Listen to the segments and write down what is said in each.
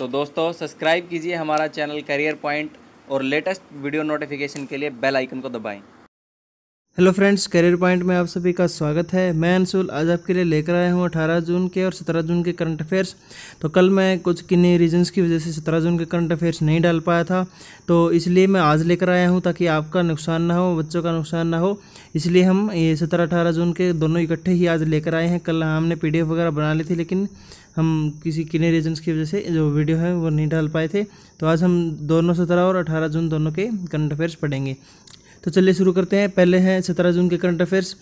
तो दोस्तों सब्सक्राइब कीजिए हमारा चैनल करियर पॉइंट और लेटेस्ट वीडियो नोटिफिकेशन के लिए बेल आइकन को दबाएं हेलो फ्रेंड्स करियर पॉइंट में आप सभी का स्वागत है मैं अंशुल आज आपके लिए लेकर आया हूँ 18 जून के और 17 जून के करंट अफेयर्स तो कल मैं कुछ किन्नी रीजंस की वजह से 17 जून के करंट अफेयर्स नहीं डाल पाया था तो इसलिए मैं आज लेकर आया हूँ ताकि आपका नुकसान ना हो बच्चों का नुकसान ना हो इसलिए हम ये सत्रह अठारह जून के दोनों इकट्ठे ही आज लेकर आए हैं कल हमने पी वगैरह बना ली थी लेकिन हम किसी किन्हीं रीजन्स की वजह से जो वीडियो है वो नहीं डाल पाए थे तो आज हम दोनों सत्रह और अठारह जून दोनों के करंट अफेयर्स पढ़ेंगे तो चलिए शुरू करते हैं पहले हैं सत्रह जून के करंट अफेयर्स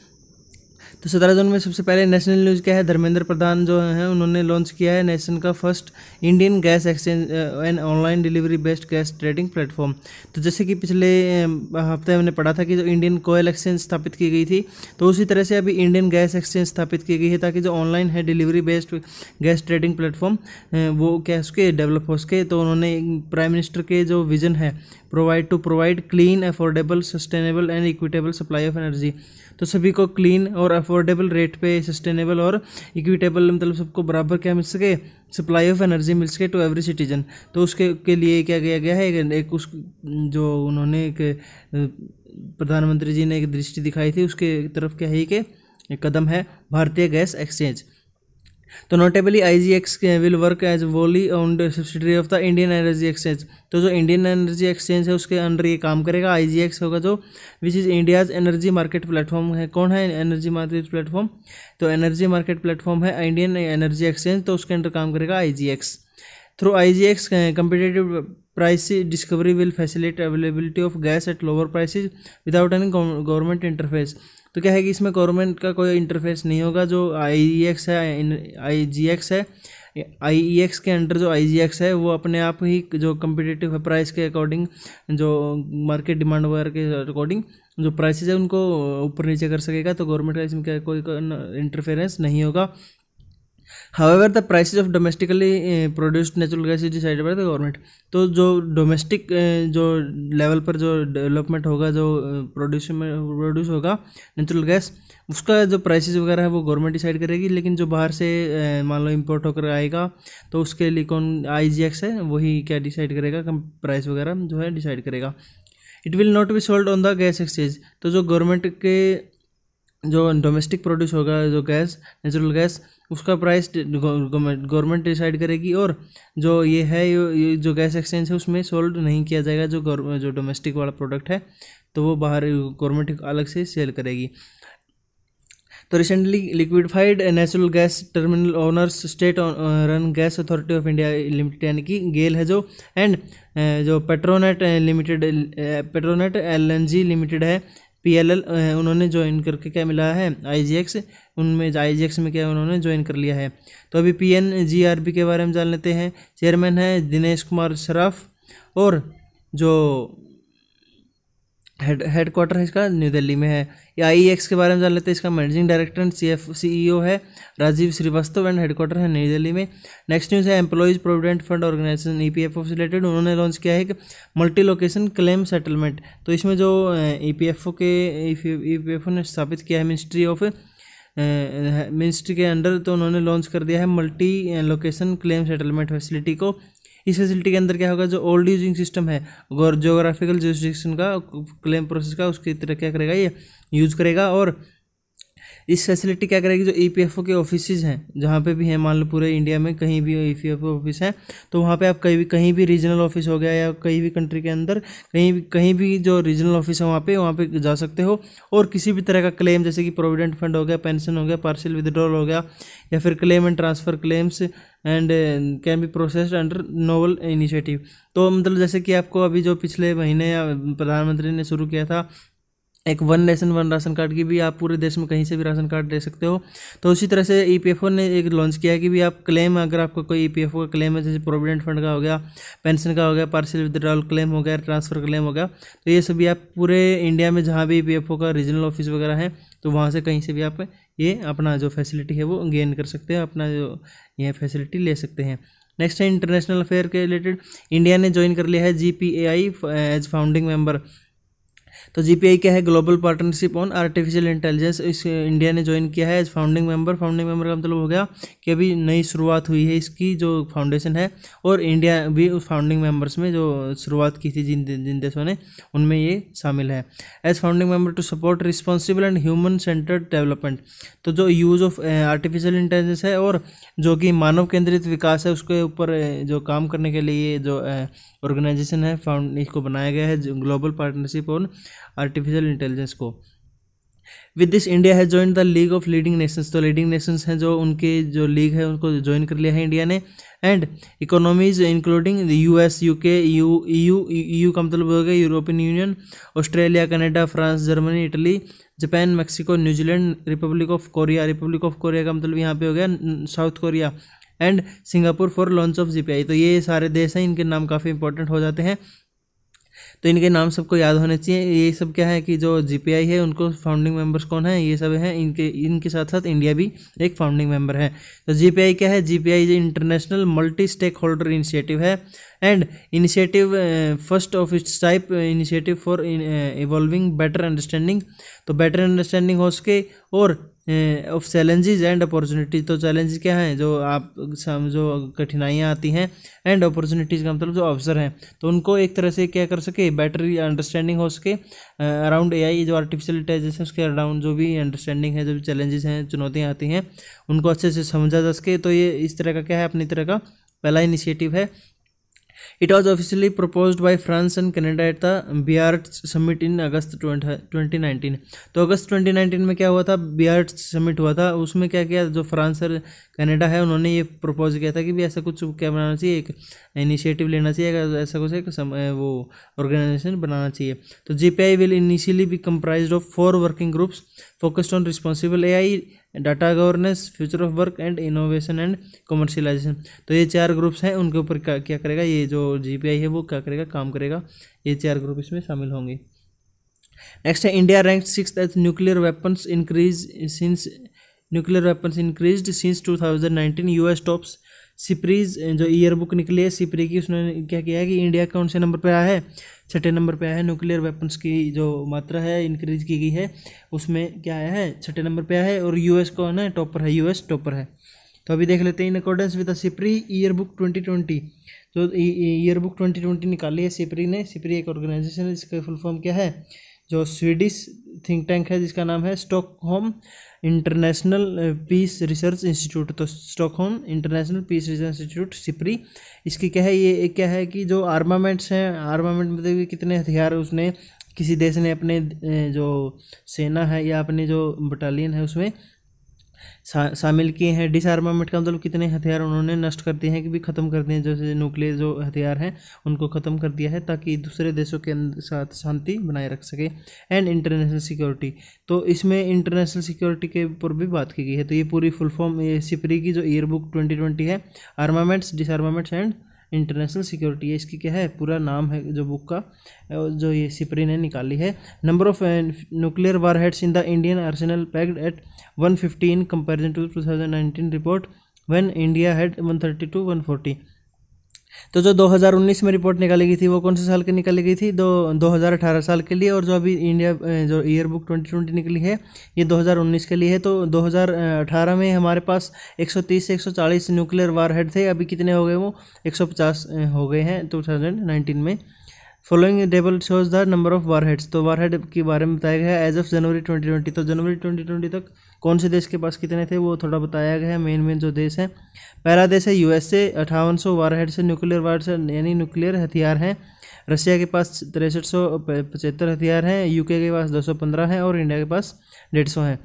तो सतारा जोन में सबसे पहले नेशनल न्यूज़ क्या है धर्मेंद्र प्रधान जो हैं उन्होंने लॉन्च किया है नेशन का first Indian gas exchange and online delivery based gas trading platform तो जैसे कि पिछले um, हफ्ते हमने पढ़ा था कि जो इंडियन कोयल एक्सचेंज स्थापित की गई थी तो उसी तरह से अभी इंडियन गैस एक्सचेंज स्थापित की गई है ताकि जो ऑनलाइन है delivery based gas trading platform वो क्या उसके डेवलप हो सके तो उन्होंने प्राइम मिनिस्टर के जो विजन है provide to provide clean affordable sustainable and equitable supply of energy तो सभी को क्लीन और अफोर्डेबल रेट पे सस्टेनेबल और इक्विटेबल मतलब सबको बराबर क्या मिल सके सप्लाई ऑफ एनर्जी मिल सके टू एवरी सिटीजन तो उसके के लिए क्या किया गया है एक उस जो उन्होंने एक प्रधानमंत्री जी ने एक दृष्टि दिखाई थी उसके तरफ क्या है कि कदम है भारतीय गैस एक्सचेंज तो notably I G X will work as wholly owned subsidiary of the Indian energy exchange तो जो इंडियन एनर्जी एक्सचेंज है उसके अंडर ये काम करेगा आई जी एक्स होगा जो which is India's energy market platform है कौन है एनर्जी मार्केट प्लेटफॉर्म तो एनर्जी मार्केट प्लेटफॉर्म है इंडियन एनर्जी एक्सचेंज तो उसके अंडर काम करेगा I G X through I G X competitive price discovery will facilitate availability of gas at lower prices without any government interface तो क्या है कि इसमें गवर्नमेंट का कोई इंटरफेस नहीं होगा जो आई e है आई है आई e के अंडर जो आई है वो अपने आप ही जो कम्पिटिटिव है प्राइस के अकॉर्डिंग जो मार्केट डिमांड वगैरह के अकॉर्डिंग जो प्राइसेज है उनको ऊपर नीचे कर सकेगा तो गवर्नमेंट का इसमें क्या कोई इंटरफेरेंस नहीं होगा however the the price of domestically produced natural gas is decided by the तो जो डोमेस्टिक uh, जो लेवल पर जो डेवलपमेंट होगा जो प्रोड्यूस uh, में प्रोड्यूस होगा नेचुरल गैस उसका जो प्राइसेस वगैरह है वो गवर्नमेंट डिसाइड करेगी लेकिन जो बाहर से uh, मान लो इम्पोर्ट होकर आएगा तो उसके लिए कौन आई जी एक्स है वही क्या डिसाइड करेगा कम प्राइस वगैरह जो है डिसाइड करेगा it will not be sold on the gas exchange तो जो गवर्नमेंट के जो डोमेस्टिक प्रोड्यूस होगा जो गैस नेचुरल गैस उसका प्राइस गवर्नमेंट डिसाइड करेगी और जो ये है जो गैस एक्सचेंज है उसमें सोल्ड नहीं किया जाएगा जो जो डोमेस्टिक वाला प्रोडक्ट है तो वो बाहर गवर्नमेंट अलग से सेल करेगी तो recently liquefied natural gas terminal owners state run gas authority of India limited यानी कि गेल है जो एंड जो Petronet limited Petronet LNG limited है पीएलएल उन्होंने ज्वाइन करके क्या मिला है आईजीएक्स उनमें आईजीएक्स में क्या उन्होंने ज्वाइन कर लिया है तो अभी पीएनजीआरबी के बारे में जान लेते हैं चेयरमैन है दिनेश कुमार शराफ और जो हेड हेड क्वार्टर है इसका न्यू दिल्ली में है या आई एक्स के बारे में जान लेते हैं इसका managing director and C F C E O है राजीव श्रीवास्तव एंड हेडक्वार्टर है न्यू दिल्ली में नेक्स्ट न्यूज़ है employees provident fund organisation E P F O से रिलेटेड उन्होंने लॉन्च किया है एक मल्टी लोकेशन क्लेम सेटलमेंट तो इसमें जो ई पी एफ ओ के ई पी एफ ओ ने स्थापित किया है मिनिस्ट्री ऑफ मिनिस्ट्री के अंडर तो उन्होंने लॉन्च कर दिया है multi location claim settlement facility को इस फैसिलिटी के अंदर क्या होगा जो ओल्ड यूजिंग सिस्टम है और जोग्राफिकल जोस्टिक्शन का क्लेम प्रोसेस का उसकी तरह क्या करेगा ये यूज़ करेगा और इस फैसिलिटी क्या करेगी जो ई e के ऑफिसेज हैं जहाँ पे भी हैं मान लो पूरे इंडिया में कहीं भी ई पी ऑफिस हैं तो वहाँ पे आप कहीं भी कहीं भी रीजनल ऑफिस हो गया या कहीं भी कंट्री के अंदर कहीं भी कहीं भी जो रीजनल ऑफिस है वहाँ पे वहाँ पे जा सकते हो और किसी भी तरह का क्लेम जैसे कि प्रोविडेंट फंड हो गया पेंशन हो गया पार्सल विदड्रॉल हो गया या फिर claim and transfer claims and can be processed under novel initiative तो मतलब जैसे कि आपको अभी जो पिछले महीने प्रधानमंत्री ने शुरू किया था एक one nation one ration card की भी आप पूरे देश में कहीं से भी राशन कार्ड ले सकते हो तो उसी तरह से ई e ने एक लॉन्च किया है कि भी आप क्लेम अगर आपका कोई ई e का क्लेम है जैसे प्रोविडेंट फंड का हो गया पेंशन का हो गया पार्सल विद्रॉल क्लेम हो गया ट्रांसफ़र क्लेम हो गया तो ये सभी आप पूरे इंडिया में जहाँ भी ई e का रीजनल ऑफिस वगैरह है तो वहाँ से कहीं से भी आप ये अपना जो फैसिलिटी है वो गेन कर सकते हैं अपना जो यह फैसिलिटी ले सकते हैं नेक्स्ट है इंटरनेशनल अफेयर के रिलेटेड इंडिया ने ज्वाइन कर लिया है G P A I as founding member तो जीपीआई क्या है global partnership on artificial intelligence इस इंडिया ने ज्वाइन किया है as founding member founding member का मतलब हो गया कि अभी नई शुरुआत हुई है इसकी जो फाउंडेशन है और इंडिया भी उस फाउंडिंग मेम्बर्स में जो शुरुआत की थी जिन जिन देशों ने उनमें ये शामिल है as founding member to support responsible and human centred development तो जो यूज़ ऑफ आर्टिफिशियल इंटेलिजेंस है और जो कि मानव केंद्रित विकास है उसके ऊपर eh, जो काम करने के लिए जो eh, ऑर्गेनाइजेशन है फाउंड इसको बनाया गया है global partnership on artificial intelligence को विद दिस इंडिया है join the league of leading nations तो लीडिंग नेशंस हैं जो उनके जो लीग है उनको ज्वाइन कर लिया है इंडिया ने and economies including U S U K U U U का मतलब हो गया European union Australia Canada France Germany Italy Japan Mexico New Zealand republic of Korea republic of Korea का मतलब यहाँ पे हो गया south Korea and Singapore for launch of G तो ये सारे देश हैं इनके नाम काफ़ी इंपॉर्टेंट हो जाते हैं तो इनके नाम सबको याद होने चाहिए ये सब क्या है कि जो जी है उनको फाउंडिंग मेंबर्स कौन है ये सब हैं इनके इनके साथ साथ इंडिया भी एक फाउंडिंग मेंबर है तो जी क्या है P I international multi stake holder initiative है and initiative first of its type initiative for evolving better understanding तो बेटर अंडरस्टैंडिंग हो सके और ऑफ चैलेंजेस एंड अपॉर्चुनिटीज़ तो चैलेंज क्या हैं जो आप जो कठिनाइयाँ आती हैं एंड अपॉर्चुनिटीज़ का मतलब जो अवसर हैं तो उनको एक तरह से क्या कर सके बेटर अंडरस्टैंडिंग हो सके अराउंड ए जो आर्टिफिशियल इंटेलिजेंस है उसके अराउंड जो भी अंडरस्टैंडिंग है जो भी चैलेंजेस हैं चुनौतियाँ आती हैं उनको अच्छे से समझा जा सके तो ये इस तरह का क्या है अपनी तरह का पहला इनिशिएटिव है It was officially proposed by France and Canada at the Biarritz Summit in अगस्त 2019 तो अगस्त 2019 में क्या हुआ था बियार्ट्स समिट हुआ था उसमें क्या किया जो फ्रांस और कनाडा है उन्होंने ये प्रपोज किया था कि भी ऐसा कुछ क्या बनाना चाहिए एक इनिशिएटिव लेना चाहिए ऐसा कुछ एक सम, वो ऑर्गेनाइजेशन बनाना चाहिए तो G P I will initially be comprise of four working groups focused on responsible A I data governance future of work and innovation and commercialisation तो ये चार ग्रुप्स हैं उनके ऊपर क्या क्या करेगा ये जो जीपीआई है वो क्या करेगा काम करेगा ये चार ग्रुप इसमें शामिल होंगे नेक्स्ट है India rank sixth nuclear weapons increase since nuclear weapons increase since to US tops SIPRI's जो ईयर बुक निकली है सिप्री की उसने क्या किया है कि इंडिया कौन से नंबर पर आया है छठे नंबर पे आया है न्यूक्लियर वेपन्स की जो मात्रा है इंक्रीज की गई है उसमें क्या आया है छठे नंबर पे आया है और यूएस को ना टॉपर है यूएस टॉपर है तो अभी देख लेते हैं in accordance with SIPRI year book twenty twenty जो ईयर बुक ट्वेंटी ट्वेंटी निकाली है सिपरी ने सिपरी एक ऑर्गेनाइजेशन है इसका फुल फॉर्म क्या है जो स्वीडिश थिंक टैंक है जिसका नाम है Stockholm international peace research institute तो Stockholm international peace research institute SIPRI इसकी क्या है ये क्या है कि जो आर्मामेंट्स हैं आर्मामेंट मतलब कितने हथियार उसने किसी देश ने अपने जो सेना है या अपनी जो बटालियन है उसमें शामिल किए हैं डिसआर्मामेंट का मतलब कितने हथियार उन्होंने नष्ट कर दिए हैं कि भी ख़त्म कर दिए हैं जैसे न्यूक्लियर जो हथियार हैं उनको ख़त्म कर दिया है ताकि दूसरे देशों के साथ शांति बनाए रख सके एंड इंटरनेशनल सिक्योरिटी तो इसमें इंटरनेशनल सिक्योरिटी के ऊपर भी बात की गई है तो ये पूरी फुल फॉर्म सिपरी की जो ईयर बुक ट्वेंटी ट्वेंटी है armaments disarmaments and international security है इसकी क्या है पूरा नाम है जो बुक का जो ये सिपरी ने निकाली है number of nuclear war heads in the Indian arsenal pegged at one fifty in comparison to two thousand nineteen report one thirty to one forty तो जो 2019 में रिपोर्ट निकाली गई थी वो कौन से साल के निकाली गई थी दो दो साल के लिए और जो अभी इंडिया जो ईयर बुक ट्वेंटी ट्वेंटी निकली है ये 2019 के लिए है तो 2018 में हमारे पास 130 से 140 न्यूक्लियर वार हेड थे अभी कितने हो गए वो 150 हो गए हैं 2019 में following table shows the number of war heads तो वार हेड के बारे में बताया गया है as of January twenty twenty तो जनवरी ट्वेंटी ट्वेंटी तक कौन से देश के पास कितने थे वो थोड़ा बताया गया है मेन मेन जो देश हैं पहला देश है यूएसए अठावन सौ वार हेड से न्यूक्लियर वार से यानी न्यूक्लियर हथियार हैं रशिया के पास तिरसठ सौ पचहत्तर हथियार हैं यूके के पास दो सौ पंद्रह हैं और इंडिया के पास डेढ़ सौ हैं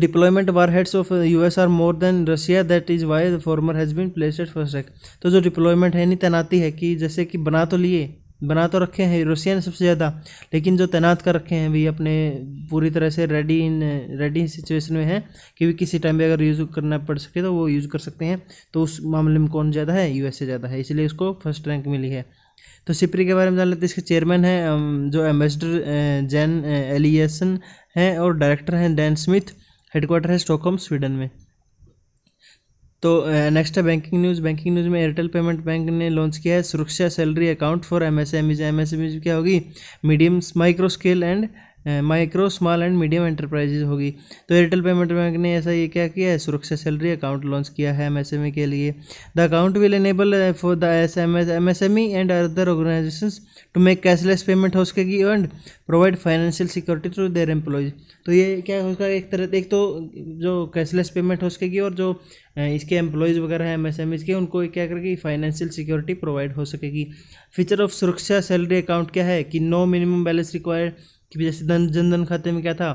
deployment war heads of U S are more than Russia that is why the former has placed at first act तो जो डिप्लॉयमेंट है नहीं तैनाती है कि जैसे कि बना तो लिए बना तो रखे हैं रूसिया ने सबसे ज़्यादा लेकिन जो तैनात कर रखे हैं भी अपने पूरी तरह से रेडी इन रेडी सिचुएशन में है कि भी किसी टाइम भी अगर यूज़ करना पड़ सके तो वो यूज़ कर सकते हैं तो उस मामले में कौन ज़्यादा है यू से ज़्यादा है इसलिए उसको फर्स्ट रैंक मिली है तो सिपरी के बारे में जान लेते हैं इसके चेयरमैन हैं जो एम्बेसडर जैन एलियसन हैं और डायरेक्टर हैं डैन स्मिथ हेडक्वार्टर है स्टॉकहोम स्वीडन में तो नेक्स्ट है बैंकिंग न्यूज़ बैंकिंग न्यूज़ में एयरटेल पेमेंट बैंक ने लॉन्च किया है Suraksha salary account for M S M Es M S M Es क्या होगी medium micro scale and micro small and medium enterprises होगी तो एयरटेल पेमेंट बैंक ने ऐसा ये क्या किया है सुरक्षा सैलरी अकाउंट लॉन्च किया है एमएसएमई e के लिए the account will enable for the S M S M S M E and other organisation to make cashless payment हो सकेगी and provide financial security through their employees तो ये क्या होगा एक तरह एक तो जो कैशलेस पेमेंट हो सकेगी और जो इसके एम्प्लॉयज़ वगैरह हैं एम e, के उनको क्या करेगी फाइनेंशियल सिक्योरिटी प्रोवाइड हो सकेगी feature of Suraksha salary account क्या है कि नो मिनिमम बैलेंस रिक्वायर्ड कि जैसे धन जनधन खाते में क्या था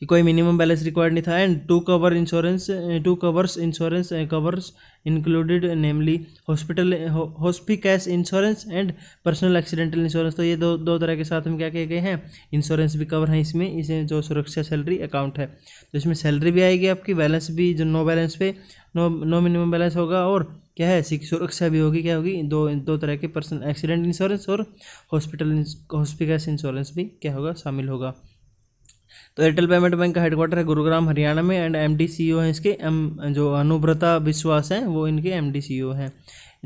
कि कोई मिनिमम बैलेंस रिक्वायर्ड नहीं था and to cover insurance to covers insurance covers included namely hospital hospi cash insurance and personal accidental insurance तो ये दो दो तरह के साथ हम क्या कह गए हैं इंश्योरेंस भी कवर हैं इसमें इसे जो सुरक्षा सैलरी अकाउंट है तो इसमें सैलरी भी आएगी आपकी बैलेंस भी जो नो बैलेंस पे नो नो मिनिमम बैलेंस होगा और क्या है सिख सुरक्षा भी होगी क्या होगी दो दो तरह के पर्सनल एक्सीडेंट इंश्योरेंस और हॉस्पिटल हॉस्पिटल इंश्योरेंस भी क्या होगा शामिल होगा तो एयरटेल पेमेंट बैंक का हेडक्वार्टर है गुरुग्राम हरियाणा में and M D C O हैं इसके एम जो अनुव्रता विश्वास हैं वो इनके एम डी सी ओ हैं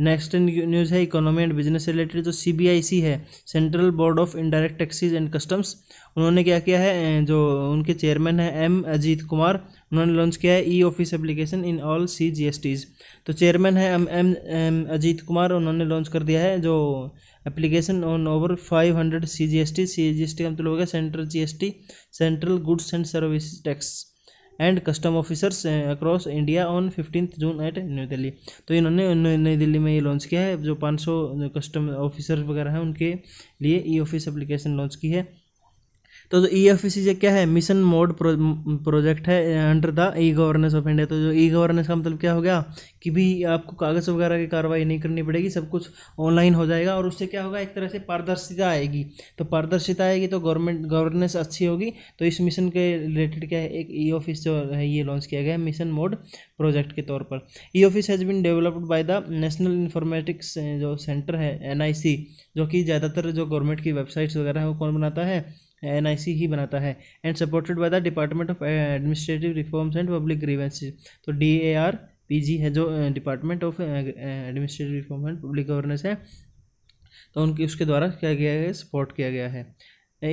नेक्स्ट न्यूज़ है इकोनॉमी एंड बिजनेस रिलेटेड जो सी बी आई सी है central board of indirect taxes and customs उन्होंने क्या किया है जो उनके चेयरमैन हैं एम अजीत कुमार उन्होंने लॉन्च किया है e office application in all C G S Ts तो चेयरमैन है एम एम अजीत कुमार उन्होंने लॉन्च कर दिया है जो application on over five hundred C G S T C G S T का मतलब हो गया central G S T central goods and service tax and custom officers across India on fifteenth June at New Delhi तो इन्होंने नई दिल्ली में ये launch किया है जो पाँच सौ कस्टम ऑफिसर वगैरह हैं उनके लिए ई ऑफिस एप्लीकेशन लॉन्च की है तो जो ई e एफ से क्या है मिशन मोड प्रोजेक्ट है under the e governance of India तो जो ई गवर्नेंस का मतलब क्या हो गया कि भी आपको कागज़ वगैरह की कार्रवाई नहीं करनी पड़ेगी सब कुछ ऑनलाइन हो जाएगा और उससे क्या होगा एक तरह से पारदर्शिता आएगी तो पारदर्शिता आएगी तो गवर्नमेंट गवर्नेंस अच्छी होगी तो इस मिशन के रिलेटेड क्या है एक ई e ऑफिस जो है ये लॉन्च किया गया है मिशन मोड प्रोजेक्ट के तौर पर e office has been developed by the national informatics जो सेंटर है एन जो कि ज़्यादातर जो गवर्नमेंट की वेबसाइट्स वगैरह है वो कौन बनाता है एन आई सी ही बनाता है and supported by the department of administrative reforms and public grievances तो D A R P G है जो department of administrative reform and public governance है तो उनके उसके द्वारा क्या किया गया है सपोर्ट किया गया है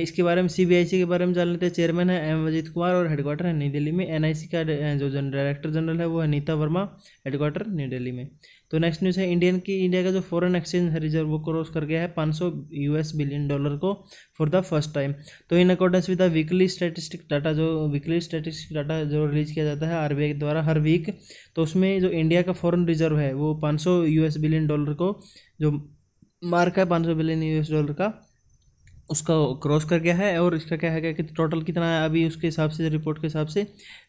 इसके बारे में सी के बारे में जान लेते हैं चेयरमैन है एम अजीत कुमार और हेडक्वार्टर है नई दिल्ली में एनआईसी का जो डायरेक्टर जनरल है वो है नीता वर्मा हेडक्वार्टर न्यू दिल्ली में तो नेक्स्ट न्यूज़ है इंडियन की इंडिया का जो फॉरेन एक्सचेंज रिजर्व वो क्रॉस कर गया है 500 यूएस बिलियन डॉलर को फॉर द फर्स्ट टाइम तो in accordance with the weekly statistic data जो वीकली स्टैटिस्टिक डाटा जो रिलीज किया जाता है आरबीआई द्वारा हर वीक तो उसमें जो इंडिया का फॉरन रिजर्व है वो पाँच यूएस बिलियन डॉलर को जो मार्क है पाँच बिलियन यू डॉलर का उसका क्रॉस कर गया है और इसका क्या है क्या कि टोटल कितना है अभी उसके हिसाब से रिपोर्ट के हिसाब से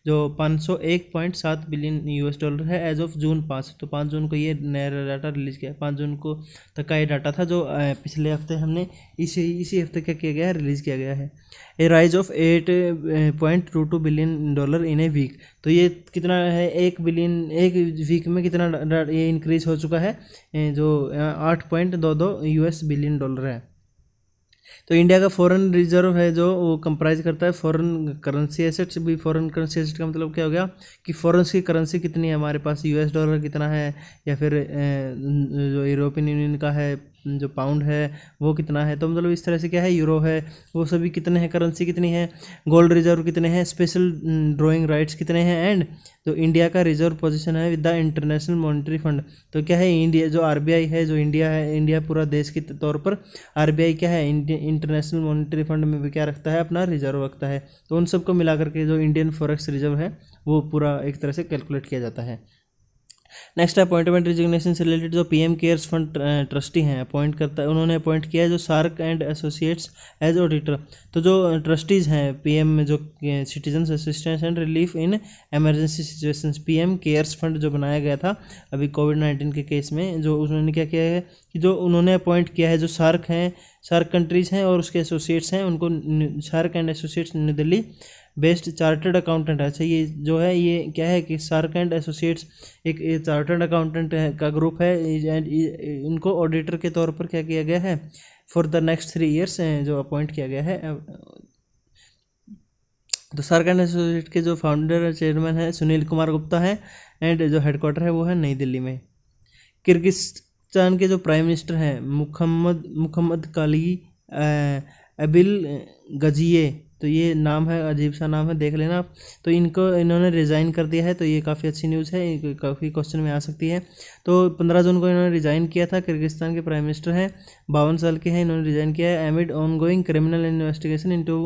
जो पाँच सौ एक पॉइंट सात बिलियन यूएस डॉलर है एज ऑफ जून पाँच तो पाँच जून को ये नया डाटा रिलीज़ किया पाँच जून को तक का ये डाटा था जो पिछले हफ्ते हमने इसी इसी हफ्ते क्या किया गया है रिलीज़ किया गया है a rise of eight point two two billion dollar in a week तो ये कितना है एक बिलियन एक वीक में कितना ये इंक्रीज़ हो चुका है जो आठ पॉइंट दो दो यूएस बिलियन डॉलर है तो इंडिया का फॉरेन रिजर्व है जो वो कंप्राइज करता है फॉरेन करेंसी एसेट्स भी फॉरेन करेंसी एसेट का मतलब क्या हो गया कि फॉरेन की करेंसी कितनी है हमारे पास यूएस डॉलर कितना है या फिर जो यूरोपियन यूनियन का है हम्म, जो पाउंड है वो कितना है तो मतलब इस तरह से क्या है यूरो है वो सभी कितने हैं करेंसी कितनी है गोल्ड रिजर्व कितने हैं स्पेशल ड्रॉइंग राइट्स कितने हैं एंड जो इंडिया का रिजर्व पोजिशन है with the international monetary fund तो क्या है इंडिया जो आर है जो इंडिया है इंडिया पूरा देश के तौर पर आर क्या है इंटरनेशनल मॉनिटरी फंड में भी क्या रखता है अपना रिजर्व रखता है तो उन सबको मिला करके जो इंडियन फॉरेक्स रिजर्व है वो पूरा एक तरह से कैलकुलेट किया जाता है नेक्स्ट है अपॉइंटमेंट रिजिग्नेशन से रिलेटेड जो पीएम केयर्स फंड ट्रस्टी हैं अपॉइंट करता है उन्होंने अपॉइंट किया है जो SARC and associates as auditor तो जो ट्रस्टीज़ uh, हैं पीएम में जो citizens assistance and relief in emergency situation PM cares fund जो बनाया गया था अभी कोविड नाइन्टीन के केस में जो उन्होंने क्या किया है कि जो उन्होंने अपॉइंट किया है जो सार्क हैं सार्क कंट्रीज़ हैं और उसके एसोसिएट्स हैं उनको SARC and associates New Delhi based chartered accountant है अच्छा ये जो है ये क्या है कि सार्क एंड एसोसिएट्स एक चार्टर्ड अकाउंटेंट का ग्रुप है एंड इनको ऑडिटर के तौर पर क्या किया गया है for the next three years जो अपॉइंट किया गया है तो सार्क एंड एसोसिएट के जो फाउंडर चेयरमैन है सुनील कुमार गुप्ता हैं एंड जो हेडक्वार्टर है वो है नई दिल्ली में किर्गिस्तान के जो प्राइम मिनिस्टर हैं मुहम्मद मुहम्मद काली अबिल गजिए तो ये नाम है अजीब सा नाम है देख लेना आप तो इनको इन्होंने रिज़ाइन कर दिया है तो ये काफ़ी अच्छी न्यूज़ है काफ़ी क्वेश्चन में आ सकती है तो पंद्रह जून को इन्होंने रिज़ाइन किया था किर्गिस्तान के प्राइम मिनिस्टर हैं बावन साल के हैं इन्होंने रिज़ाइन किया है amid ongoing criminal investigation into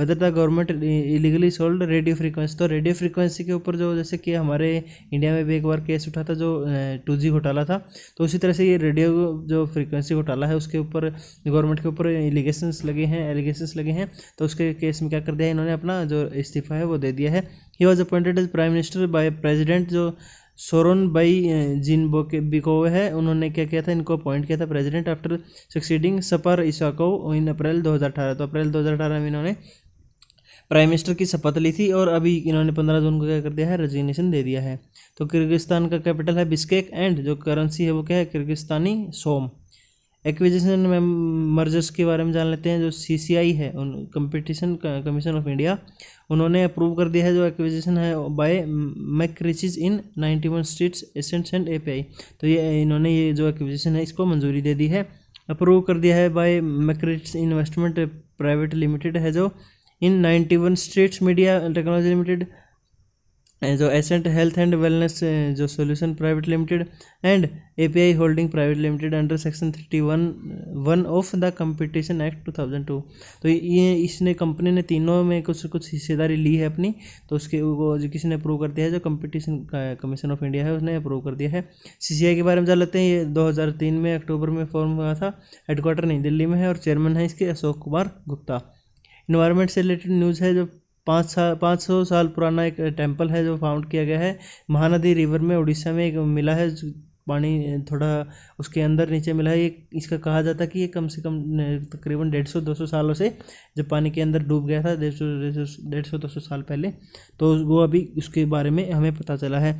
whether the government illegally sold radio frequency तो रेडियो फ्रिक्वेंसी के ऊपर जो जैसे कि हमारे इंडिया में भी एक बार केस उठा था जो टू जी घोटाला था तो उसी तरह से ये रेडियो जो फ्रिक्वेंसी घोटाला है उसके ऊपर गवर्नमेंट के ऊपर एलिगेशन लगे हैं एलिगेशन लगे हैं तो उसके केस इसमें क्या कर दिया इन्होंने अपना जो इस्तीफा है वो दे दिया है he was appointed as prime minister by president जो सोरोन बाई जिन बोके बिकोव है उन्होंने क्या किया था इनको अपॉइंट किया था प्रेजिडेंट आफ्टर सक्सीडिंग सपर इसको इन अप्रैल 2018 तो अप्रैल 2018 में इन्होंने प्राइम मिनिस्टर की शपथ ली थी और अभी इन्होंने पंद्रह जून को क्या कर दिया है रेजिग्नेशन दे दिया है तो किर्गिस्तान का कैपिटल है बिस्केक एंड जो करेंसी है वो क्या है किर्गिस्तानी सोम एक्विजिशन में मर्जर्स के बारे में जान लेते हैं जो सी सी आई है उन कंपटीशन कमीशन ऑफ इंडिया उन्होंने अप्रूव कर दिया है जो एक्विजिशन है by MacRitchie's in ninety one states ascents and A तो ये इन्होंने ये जो एक्विजिशन है इसको मंजूरी दे दी है अप्रूव कर दिया है by Mac investment private limited है जो in ninety one states media technology limited जो एसेंट हेल्थ एंड वेलनेस जो solution private limited and API holding private limited under section thirty one one of the competition act two thousand two तो ये इसने company ने तीनों में कुछ कुछ हिस्सेदारी ली है अपनी तो उसके वो जो किसी ने अप्रूव कर दिया है जो कंपटीशन कमीशन ऑफ इंडिया है उसने अप्रूव कर दिया है सी के बारे में जान लेते हैं ये दो हज़ार तीन में अक्टूबर में फॉर्म हुआ था हेडक्वार्टर नई दिल्ली में है और चेयरमैन है इसके अशोक कुमार गुप्ता इन्वायरमेंट से रिलेटेड न्यूज़ है जो पाँच साल पाँच सौ साल पुराना एक टेम्पल है जो फाउंड किया गया है महानदी रिवर में उड़ीसा में एक मिला है पानी थोड़ा उसके अंदर नीचे मिला है ये इसका कहा जाता है कि ये कम से कम तकरीबन डेढ़ सौ दो सौ सालों से जब पानी के अंदर डूब गया था डेढ़ सौ डेढ़ सौ दो सौ साल पहले तो वो अभी उसके बारे में हमें पता चला है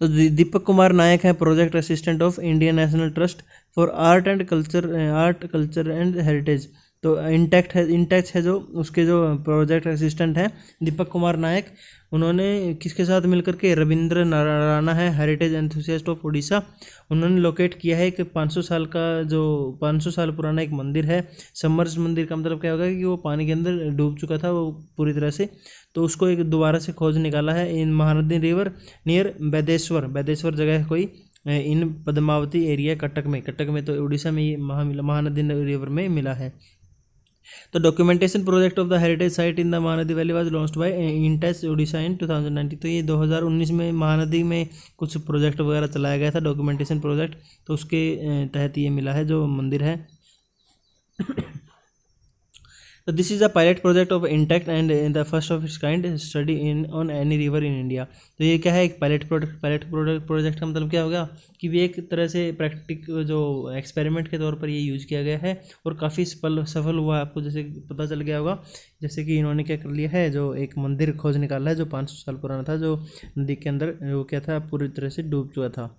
तो दीपक कुमार नायक हैं project assistant of Indian national trust for art and culture art culture and heritage तो इंटैक्ट है इंटैक्ट है जो उसके जो प्रोजेक्ट असिस्टेंट हैं दीपक कुमार नायक उन्होंने किसके साथ मिलकर के रविंद्र नाराणा है हेरिटेज एंथुसियास्ट ऑफ उड़ीसा उन्होंने लोकेट किया है एक 500 साल का जो 500 साल पुराना एक मंदिर है समर्स मंदिर का मतलब क्या होगा कि वो पानी के अंदर डूब चुका था वो पूरी तरह से तो उसको एक दोबारा से खोज निकाला है in Mahanadi river near Baideshwar Baideshwar जगह है कोई इन पद्मावती एरिया कटक में कटक में तो उड़ीसा में ये महा महानदी रिवर में मिला है The documentation project of the heritage site in the Mahanadi Valley was launched by Intes Odisha in 2019 तो ये 2019 में महानदी में कुछ प्रोजेक्ट वगैरह चलाया गया था डॉक्यूमेंटेशन प्रोजेक्ट तो उसके तहत ये मिला है जो मंदिर है तो this is a pilot project of INTACH and in the first of its kind study in on any river in India. तो ये क्या है एक pilot product pilot product project का मतलब क्या होगा कि वे एक तरह से प्रैक्टिक जो एक्सपेरिमेंट के तौर पर ये यूज किया गया है और काफ़ी सफल हुआ आपको जैसे पता चल गया होगा जैसे कि इन्होंने क्या कर लिया है जो एक मंदिर खोज निकाला है जो पाँच साल पुराना था जो नदी के अंदर वो क्या था पूरी तरह से डूब चुका था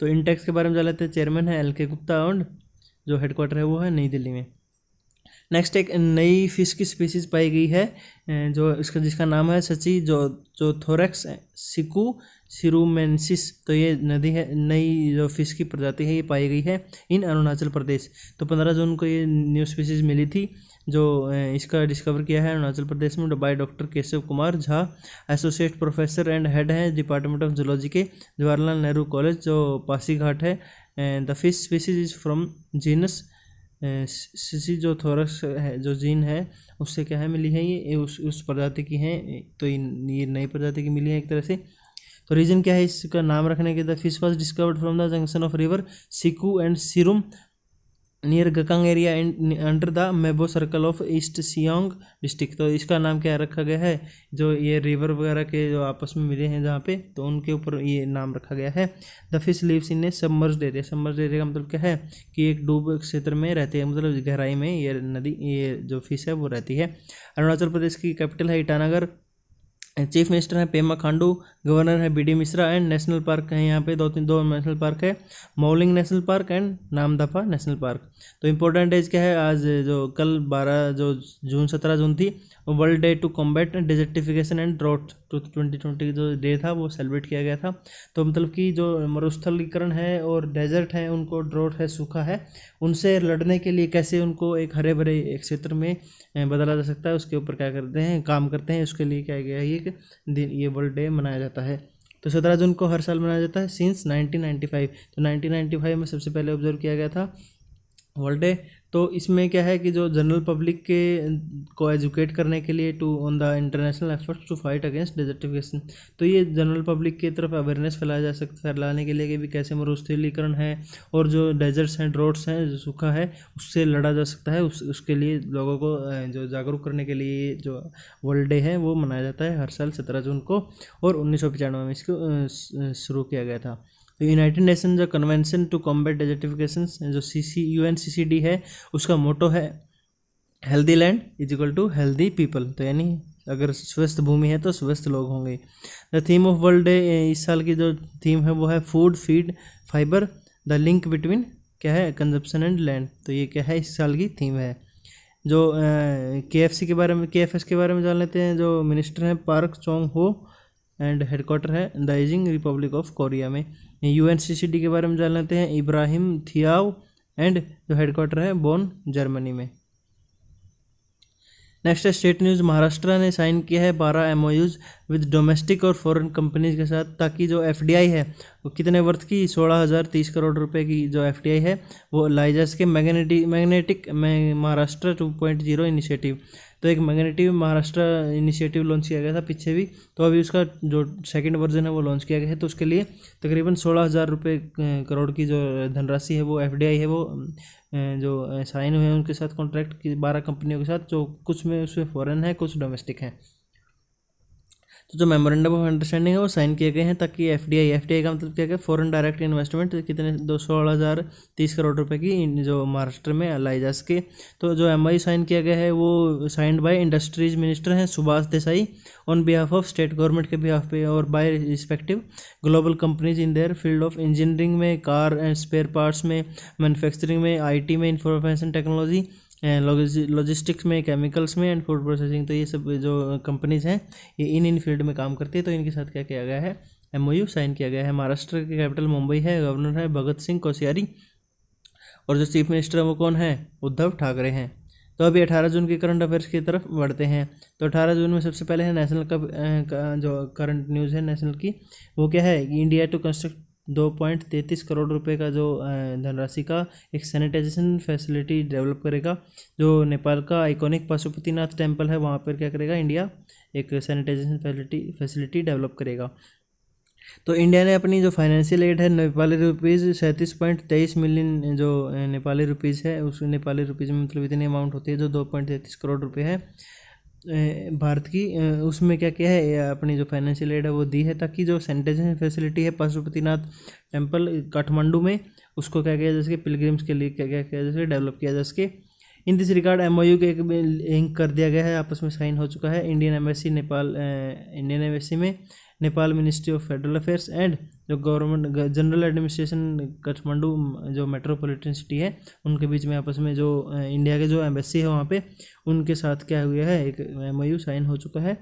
तो इंटेक्स के बारे में जान लेते हैं चेयरमैन है एल के गुप्ता और जो हेडक्वार्टर है वो है नई दिल्ली में नेक्स्ट एक नई फिश की स्पीसीज पाई गई है जो इसका जिसका नाम है सची जो जो थोरेक्स सिकू सिरूमेंसिस तो ये नदी है नई जो फिश की प्रजाति है ये पाई गई है इन अरुणाचल प्रदेश तो पंद्रह जून को ये न्यू स्पीसीज मिली थी जो इसका डिस्कवर किया है अरुणाचल प्रदेश में by doctor Keshav Kumar Jha associate professor and head हैं डिपार्टमेंट ऑफ जूलॉजी के जवाहरलाल नेहरू कॉलेज जो पासीघाट है the fish species is from genus जो थोरक्स है जो जीन है उससे क्या है मिली है ये उस उस प्रजाति की है तो ये नई प्रजाति की मिली है एक तरह से तो रीज़न क्या है इसका नाम रखने के the fish was discovered from the junction of river Siku and Sirum near Gakang area under the Mebo circle of East Siang district तो इसका नाम क्या रखा गया है जो ये रिवर वगैरह के जो आपस में मिले हैं जहाँ पे तो उनके ऊपर ये नाम रखा गया है the fish lives in a submerge area submerge area का मतलब क्या है कि एक डूब क्षेत्र में रहते हैं मतलब गहराई में ये नदी ये जो फिश है वो रहती है अरुणाचल प्रदेश की कैपिटल है ईटानगर चीफ मिनिस्टर हैं पेमा खांडू गवर्नर है B D Mishra and national park है यहाँ पे दो तीन दो नेशनल पार्क है Mouling national park and Namdapha national park तो इम्पोर्टेंट डेज क्या है आज जो कल बारह जो जून सत्रह जून थी world day to combat desertification and drought two twenty twenty जो डे था वो सेलिब्रेट किया गया था तो मतलब कि जो मरुस्थलीकरण है और डेजर्ट है उनको ड्रॉट है सूखा है उनसे लड़ने के लिए कैसे उनको एक हरे भरे एक क्षेत्र में बदला जा सकता है उसके ऊपर क्या करते हैं काम करते हैं उसके लिए क्या गया है ये दिन ये वर्ल्ड डे मनाया जाता है तो सत्रह जून को हर साल मनाया जाता है सिंस 1995 तो 1995 में सबसे पहले ऑब्जर्व किया गया था वर्ल्ड डे तो इसमें क्या है कि जो जनरल पब्लिक के अं, को एजुकेट करने के लिए to on the international efforts to fight against desertification तो ये जनरल पब्लिक की तरफ अवेयरनेस फैलाया जा सकता है फैलाने के लिए कि भी कैसे मरुस्थलीकरण है और जो डेजर्ट्स हैं ड्रोट्स हैं जो सूखा है उससे लड़ा जा सकता है उस उसके लिए लोगों को जो जागरूक करने के लिए जो वर्ल्ड डे है वो मनाया जाता है हर साल सत्रह जून को और उन्नीस में इसको शुरू किया गया था तो यूनाइटेड नेशन जो कन्वेंशन टू कॉम्बेट डेजर्टिफिकेशन जो C C U N C C D है उसका मोटो है healthy land is equal to healthy people तो यानी अगर स्वस्थ भूमि है तो स्वस्थ लोग होंगे the theme of world day इस साल की जो थीम है वो है food feed fibre the link between क्या है कंजप्शन एंड लैंड तो ये क्या है इस साल की थीम है जो के एफ सी के बारे में के एफ एस के बारे में जान लेते हैं जो मिनिस्टर हैं Park Chong Ho and headquarter है the aging Republic of Korea में यू के बारे में जान लेते हैं इब्राहिम थियाव एंड जो हेडक्वार्टर है बोन जर्मनी में नेक्स्ट है स्टेट न्यूज़ महाराष्ट्र ने साइन किया है बारह एम विद डोमेस्टिक और फॉरेन कंपनीज के साथ ताकि जो एफ है वो कितने वर्थ की सोलह हज़ार तीस करोड़ रुपए की जो एफ है वो लाइजर्स के magnetic magnetic Maharashtra two point zero initiative तो एक मैग्नेटिव महाराष्ट्र इनिशिएटिव लॉन्च किया गया था पीछे भी तो अभी उसका जो सेकेंड वर्जन है वो लॉन्च किया गया है तो उसके लिए तकरीबन सोलह हज़ार रुपये करोड़ की जो धनराशि है वो एफ है वो जो साइन हुए हैं उनके साथ कॉन्ट्रैक्ट की बारह कंपनियों के साथ जो कुछ में उसमें फ़ॉरन है कुछ डोमेस्टिक हैं तो जो मेमोरेंडम ऑफ अंडरस्टैंडिंग है वो साइन किए गए हैं ताकि F D I F D I का मतलब क्या क्या फॉरन डायरेक्ट इन्वेस्टमेंट कितने दो सौ हज़ार तीस करोड़ रुपए की जो महाराष्ट्र में लाई जा सके तो जो एम आई साइन किया गया है वो साइंड बाय इंडस्ट्रीज मिनिस्टर हैं Subhash Desai on behalf of state government के बिहाफ पे और by respective global companies in their field of engineering में कार एंड स्पेयर पार्ट्स में मैनुफैक्चरिंग में आई टी में इंफॉर्मेशन टेक्नोलॉजी लॉजिस्टिक्स में केमिकल्स में एंड फूड प्रोसेसिंग तो ये सब जो कंपनीज़ हैं ये इन इन फील्ड में काम करती है तो इनके साथ क्या किया गया है एम साइन किया गया है महाराष्ट्र के कैपिटल मुंबई है गवर्नर है भगत सिंह कोश्यारी और जो चीफ मिनिस्टर वो कौन है उद्धव ठाकरे हैं तो अभी 18 जून के करंट अफेयर्स की तरफ बढ़ते हैं तो 18 जून में सबसे पहले है नेशनल का, जो करंट न्यूज़ है नेशनल की वो क्या है इंडिया टू कंस्ट्रक्ट दो पॉइंट तैंतीस करोड़ रुपए का जो धनराशि का एक सैनिटाइजेशन फैसिलिटी डेवलप करेगा जो नेपाल का आइकॉनिक पशुपतिनाथ टेम्पल है वहाँ पर क्या करेगा इंडिया एक सैनिटाइजेशन फैसिलिटी फैसिलिटी डेवलप करेगा तो इंडिया ने अपनी जो फाइनेंशियल एड है नेपाली रुपीज़ सैंतीस पॉइंट तेईस मिलियन जो नेपाली रुपीज़ है उस नेपाली रुपीज़ में मतलब इतनी अमाउंट होती है जो दो पॉइंट तैंतीस करोड़ रुपए है भारत की उसमें क्या क्या है अपनी जो फाइनेंशियल एड है वो दी है ताकि जो सैनिटेशन फैसिलिटी है पशुपतिनाथ टेम्पल काठमांडू में उसको क्या किया जा सके पिलग्रिम्स के लिए क्या क्या किया जा सके डेवलप किया जा सके इन दिस रिगार्ड एम के एक लिंक कर दिया गया है आपस में साइन हो चुका है Indian embassy Nepal Indian embassy में Nepal ministry of federal affairs and जो गवर्नमेंट जनरल एडमिनिस्ट्रेशन काठमांडू जो मेट्रोपॉलिटन सिटी है उनके बीच में आपस में जो इंडिया के जो एम्बेसी है वहाँ पे उनके साथ क्या हुआ है एक एम साइन हो चुका है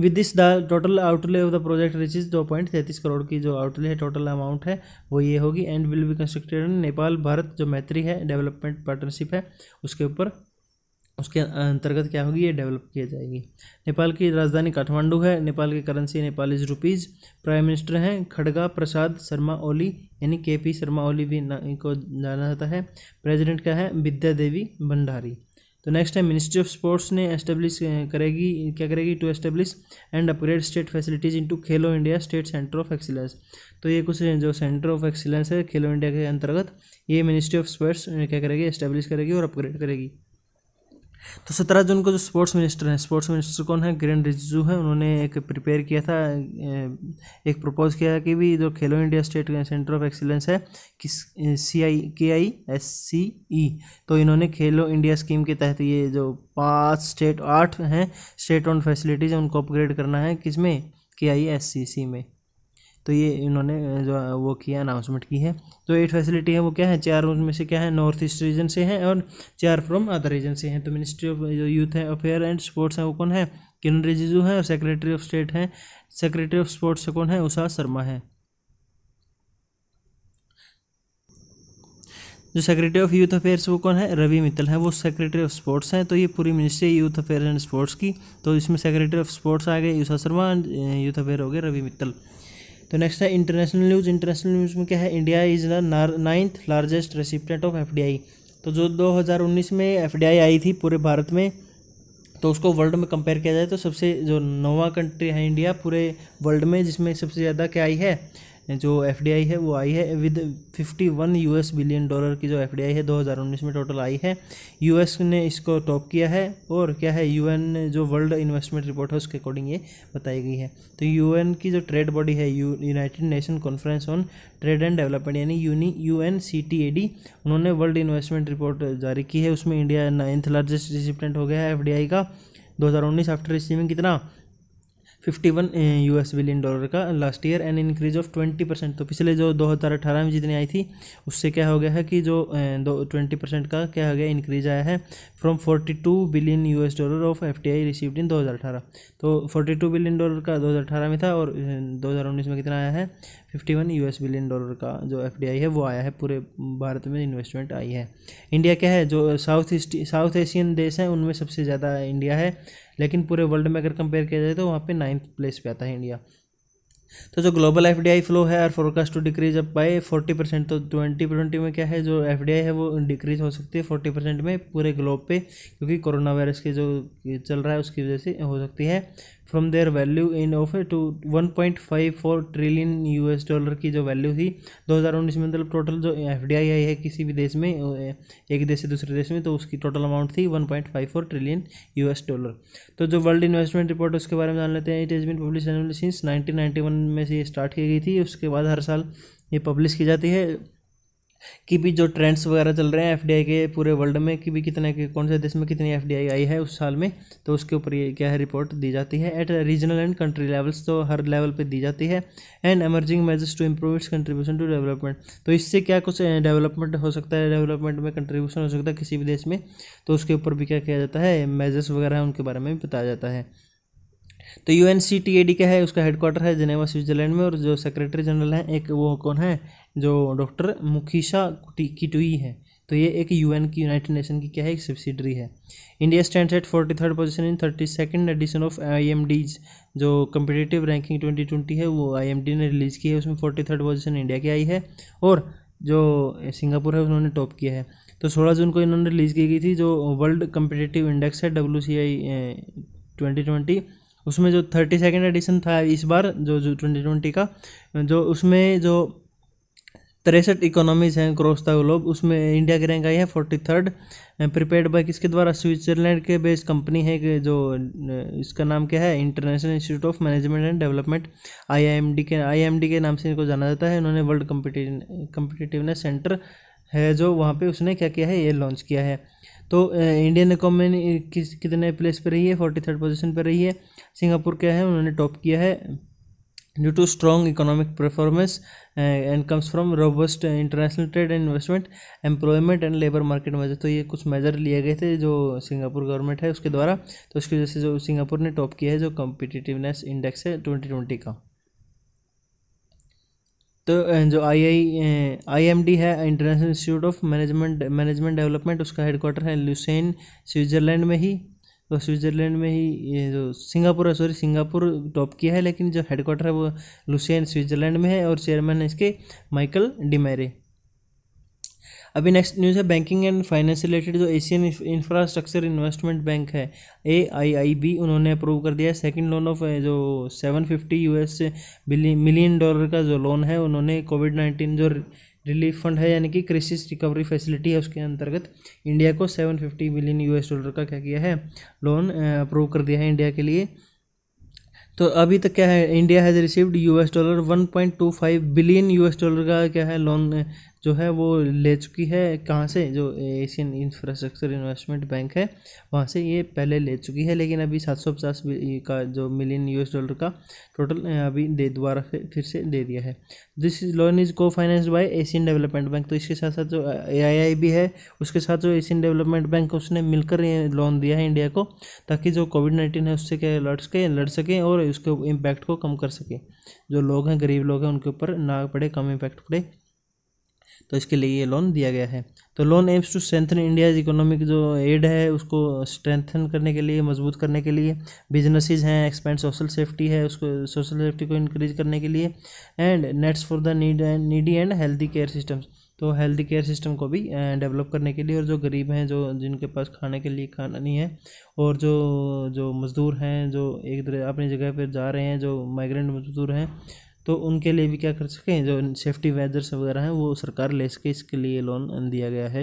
with this the total outlay of the project is दो पॉइंट तैंतीस करोड़ की जो आउटले है टोटल अमाउंट है वो ये होगी and will be constructed in Nepal Bharat जो मैत्री है डेवलपमेंट पार्टनरशिप है उसके ऊपर उसके अंतर्गत क्या होगी ये डेवलप किया जाएगी नेपाल की राजधानी काठमांडू है नेपाल की currency Nepalese rupees prime minister हैं खड़गा प्रसाद शर्मा ओली यानी के पी शर्मा ओली भी को जाना जाता है प्रेसिडेंट क्या है विद्या देवी भंडारी तो नेक्स्ट है मिनिस्ट्री ऑफ स्पोर्ट्स ने एस्टेब्लिश करेगी क्या करेगी to establish and upgrade state facilities into Khelo India state centre of excellence तो ये कुछ जो सेंटर ऑफ एक्सीलेंस है खेलो इंडिया के अंतर्गत ये मिनिस्ट्री ऑफ स्पोर्ट्स क्या करेगी एस्टेब्लिश करेगी और अपग्रेड करेगी तो सत्रह जून को जो स्पोर्ट्स मिनिस्टर हैं स्पोर्ट्स मिनिस्टर कौन है किरण रिजिजू है उन्होंने एक प्रिपेयर किया था एक प्रपोज किया था कि भी जो Khelo India state centre of excellence है किस सी आई के आई एस सी ई तो इन्होंने खेलो इंडिया स्कीम के तहत ये जो पाँच स्टेट आठ हैं स्टेट ऑन फैसिलिटीज़ उनको अपग्रेड करना है किस e में के आई एस सी सी में तो ये इन्होंने जो वो किया अनाउंसमेंट की है तो एट फैसिलिटी है वो क्या है चार उनमें से क्या है नॉर्थ ईस्ट रीजन से हैं और चार फ्रॉम अदर रीजन से हैं तो मिनिस्ट्री ऑफ जो यूथ है अफेयर एंड स्पोर्ट्स है वो कौन है किरण रिजिजू है और सेक्रेटरी ऑफ स्टेट हैं सेक्रेटरी ऑफ स्पोर्ट्स से कौन है उषा शर्मा है जो सेक्रेटरी ऑफ यूथ अफेयर्स वो कौन है रवि मित्तल है वो सेक्रेटरी ऑफ स्पोर्ट्स हैं तो ये पूरी ministry youth affair and sports की तो इसमें सेक्रेटरी ऑफ स्पोर्ट्स आ गए उषा शर्मा यूथ अफेयर हो गए रवि मित्तल तो नेक्स्ट है इंटरनेशनल न्यूज़ इंटरनेशनल न्यूज़ में क्या है India is the ninth largest recipient of F तो जो 2019 में एफ आई थी पूरे भारत में तो उसको वर्ल्ड में कंपेयर किया जाए तो सबसे जो नवा कंट्री है इंडिया पूरे वर्ल्ड में जिसमें सबसे ज़्यादा क्या आई है जो एफ है वो आई है विद 51 यूएस बिलियन डॉलर की जो एफ है 2019 में टोटल आई है यूएस ने इसको टॉप किया है और क्या है यूएन जो वर्ल्ड इन्वेस्टमेंट रिपोर्ट है उसके अकॉर्डिंग ये बताई गई है तो यूएन की जो ट्रेड बॉडी है united nation conference on trade and development यानी यूनी U N C T A D उन्होंने वर्ल्ड इन्वेस्टमेंट रिपोर्ट जारी की है उसमें इंडिया नाइन्थ लार्जेस्ट रिसिप्टेंट हो गया है एफ का 2019 आफ्टर रिसीविंग कितना fifty one U S billion dollar का last year and increase of twenty percent तो पिछले जो दो हज़ार अठारह में जितनी आई थी उससे क्या हो गया है कि जो दो ट्वेंटी परसेंट का क्या हो गया इंक्रीज आया है from 42 billion US dollar of FTI received in 2018 तो 42 बिलियन डॉलर का 2018 में था और 2019 में कितना आया है 51 यूएस बिलियन डॉलर का जो एफडीआई है वो आया है पूरे भारत में इन्वेस्टमेंट आई है इंडिया क्या है जो साउथ ईस्ट साउथ एशियन देश हैं उनमें सबसे ज़्यादा इंडिया है लेकिन पूरे वर्ल्ड में अगर कंपेयर किया जाए तो वहाँ पर नाइन्थ प्लेस पर आता है इंडिया तो जो global F D I flow है और forecast to decrease up by forty percent तो ट्वेंटी ट्वेंटी में क्या है जो एफ डी आई है वो डिक्रीज हो सकती है फोर्टी परसेंट में पूरे ग्लोब पे क्योंकि कोरोना वायरस के जो चल रहा है उसकी वजह से हो सकती है from their value in of two one point five four trillion U S dollar की जो वैल्यू थी दो हज़ार उन्नीस में मतलब टोटल जो एफ डी आई आई है किसी भी देश में एक देश से दूसरे देश में तो उसकी टोटल अमाउंट थी one point five four trillion U S dollar तो जो वर्ल्ड इन्वेस्टमेंट रिपोर्ट उसके बारे में जान लेते हैं it is been publish since nineteen ninety one में से स्टार्ट की गई थी उसके बाद हर साल ये पब्लिश की जाती है कि भी जो ट्रेंड्स वगैरह चल रहे हैं एफडीआई के पूरे वर्ल्ड में कि भी कितने के कौन से देश में कितनी एफडीआई आई है उस साल में तो उसके ऊपर ये क्या है रिपोर्ट दी जाती है at regional and country levels तो हर लेवल पे दी जाती है and emerging measures to improve its contribution to development तो इससे क्या कुछ डेवलपमेंट हो सकता है डेवलपमेंट में कंट्रीब्यूशन हो सकता है किसी भी देश में तो उसके ऊपर भी क्या किया जाता है मेजर्स वगैरह उनके बारे में भी बताया जाता है तो U N C T A D क्या है उसका हेडक्वार्टर है जिनेवा स्विट्जरलैंड में और जो सेक्रेटरी जनरल हैं एक वो कौन है जो डॉक्टर मुखीशा किटुई है तो ये एक यू एन की यूनाइटेड नेशन की क्या है एक सब्सिडरी है India stand at forty third position in thirty second edition of I M D's जो कम्पिटेटिव रैंकिंग ट्वेंटी ट्वेंटी है वो आई एम डी ने रिलीज़ की है उसमें फोर्टी थर्ड पोजिशन इंडिया की आई है और जो सिंगापुर है उन्होंने टॉप किया है तो सोलह जून को इन्होंने रिलीज़ की गई थी जो वर्ल्ड कम्पिटेटिव इंडेक्स है W C I twenty twenty उसमें जो थर्टी सेकेंड एडिशन था इस बार जो जो ट्वेंटी ट्वेंटी का जो उसमें जो तिरसठ इकोनॉमीज हैं क्रॉस द ग्लोब उसमें इंडिया की रैंक आई है फोर्टी थर्ड प्रिपेयर्ड बाय किसके द्वारा स्विट्जरलैंड के बेस्ड कंपनी है कि जो इसका नाम क्या है international institute of management and development IIMD के आईएमडी के नाम से इनको जाना जाता है इन्होंने वर्ल्ड कम्पिटिटिवनेस सेंटर है जो वहाँ पे उसने क्या किया है ये लॉन्च किया है तो इंडियन इकोमी किस कितने प्लेस पर रही है फोर्टी थर्ड पोजिशन पर रही है सिंगापुर क्या है उन्होंने टॉप किया है due to strong economic performance and comes from robust international trade and investment employment and labour market measure तो ये कुछ मेजर लिए गए थे जो सिंगापुर गवर्नमेंट है उसके द्वारा तो उसकी वजह से जो सिंगापुर ने टॉप किया है जो कॉम्पिटिटिवनेस इंडेक्स है ट्वेंटी ट्वेंटी का तो जो I I I M D है international institute of management management development उसका हेडक्वाटर है लुसेन स्विट्ज़रलैंड में ही तो स्विट्ज़रलैंड में ही ये जो सिंगापुर है सॉरी सिंगापुर टॉप किया है लेकिन जो हेडक्वार्टर है वो लुसेन स्विट्ज़रलैंड में है और चेयरमैन है इसके माइकल डिमेरे अभी नेक्स्ट न्यूज़ है बैंकिंग एंड फाइनेंस रिलेटेड जो एशियन इंफ्रास्ट्रक्चर इन्वेस्टमेंट बैंक है ए आई आई बी उन्होंने अप्रूव कर दिया है सेकेंड लोन ऑफ जो seven fifty U S million dollar का जो लोन है उन्होंने कोविड नाइन्टीन जो रिलीफ फंड है यानी कि क्रिसिस रिकवरी फैसिलिटी है उसके अंतर्गत इंडिया को seven fifty million U dollar का क्या किया है लोन अप्रूव कर दिया है इंडिया के लिए तो अभी तक क्या है India has received US dollar 1.25 billion US dollar का क्या है लोन जो है वो ले चुकी है कहाँ से जो एशियन इंफ्रास्ट्रक्चर इन्वेस्टमेंट बैंक है वहाँ से ये पहले ले चुकी है लेकिन अभी सात सौ पचास का जो मिलियन यूएस डॉलर का टोटल अभी दे दोबारा फिर से दे दिया है this is loan is cofinanced by Asian development bank तो इसके साथ साथ जो ए भी है उसके साथ जो एशियन डेवलपमेंट बैंक उसने मिलकर लोन दिया है इंडिया को ताकि जो कोविड नाइन्टीन है उससे क्या लड़ सके लड़ सकें और उसके इम्पैक्ट को कम कर सकें जो लोग हैं गरीब लोग हैं उनके ऊपर ना पड़े कम इम्पैक्ट पड़े तो इसके लिए ये लोन दिया गया है तो loan aims to strengthen India's economic जो एड है उसको स्ट्रेंथन करने के लिए मजबूत करने के लिए बिजनेसेस हैं एक्सपेंड सोशल सेफ्टी है उसको सोशल सेफ्टी को इंक्रीज करने के लिए and nets for the need and needy and healthy care systems तो हेल्दी केयर सिस्टम को भी डेवलप eh, करने के लिए और जो गरीब हैं जो जिनके पास खाने के लिए खाना नहीं है और जो जो मज़दूर हैं जो एक अपनी जगह पर जा रहे हैं जो माइग्रेंट मज़दूर हैं तो उनके लिए भी क्या कर सकें जो सेफ्टी वेजर्स वगैरह हैं वो सरकार ले सके इसके लिए लोन दिया गया है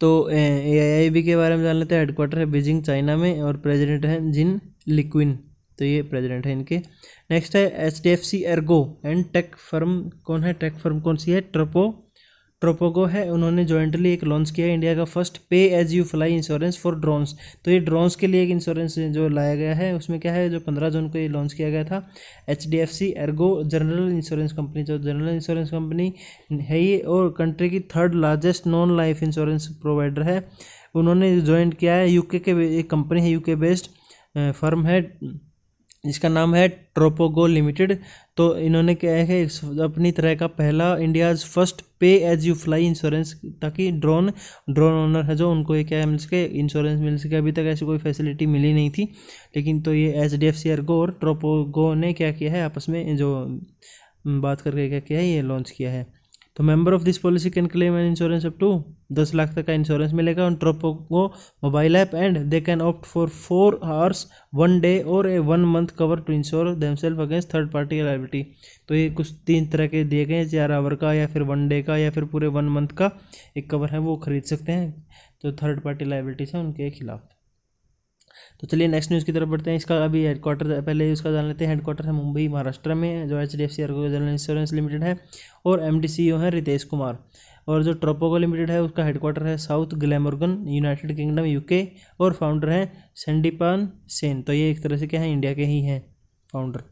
तो ए आई बी के बारे में जान लेते हैं हेडक्वार्टर है बीजिंग चाइना में और प्रेजिडेंट हैं जिन लिक्विन तो ये प्रेजिडेंट है इनके नेक्स्ट है H D F C Ergo and tech firm कौन है टेक फर्म कौन सी है ट्रपो ट्रोपोको है उन्होंने जॉइंटली एक लॉन्च किया है इंडिया का first pay as you fly insurance for drones तो ये ड्रोन्स के लिए एक इंश्योरेंस जो लाया गया है उसमें क्या है जो पंद्रह जून को ये लॉन्च किया गया था H D F C Ergo general insurance company जो जनरल इंश्योरेंस कंपनी है ये और कंट्री की third largest non life insurance provider है उन्होंने जॉइंट किया है यूके के एक कंपनी है यूके बेस्ड फर्म है जिसका नाम है ट्रोपोगो लिमिटेड तो इन्होंने क्या है अपनी तरह का पहला India's first pay as you fly insurance ताकि ड्रोन ड्रोन ओनर है जो उनको ये क्या है मिल सके इंश्योरेंस मिल सके अभी तक ऐसी कोई फैसिलिटी मिली नहीं थी लेकिन तो ये H D F C Ergo और ट्रोपोगो ने क्या किया है आपस में जो बात करके क्या किया है ये लॉन्च किया है तो member of this policy can claim an insurance up to दस लाख तक का इंश्योरेंस मिलेगा उन ट्रोपो को mobile app and they can opt for four hours one day और a one month cover to insure themselves against third party liability तो ये कुछ तीन तरह के दिए गए हैं चार आवर का या फिर वन डे का या फिर पूरे वन मंथ का एक कवर है वो खरीद सकते हैं तो थर्ड पार्टी लाइबिलिटी है उनके खिलाफ तो चलिए नेक्स्ट न्यूज़ की तरफ बढ़ते हैं इसका अभी हेडक्वार्टर पहले उसका जान लेते हैं हेडक्वार्टर है मुंबई महाराष्ट्र में जो H D F C general insurance limited है और एम डी सी ओ है रितेश कुमार और जो ट्रोपोको लिमिटेड है उसका हेडक्वार्टर है south Glamorgan united kingdom UK और फाउंडर हैं सेंडीपान सेन तो ये एक तरह से क्या है इंडिया के ही हैं फाउंडर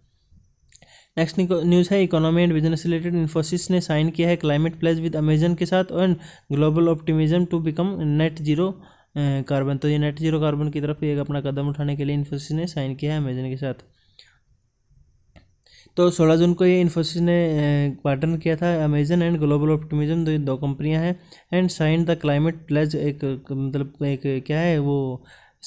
नेक्स्ट न्यूज़ है economy and business related Infosys ने साइन किया है क्लाइमेट प्लेज विद अमेजन के साथ and global optimism to become net zero carbon तो ये नेट जीरो कार्बन की तरफ एक अपना कदम उठाने के लिए इन्फोसिस ने साइन किया है अमेजन के साथ तो 16 जून को ये इन्फोसिस ने पार्टनर किया था अमेजन एंड ग्लोबल ऑप्टिमिज्म दो दो कंपनियां हैं and sign the climate pledge एक मतलब एक क्या है वो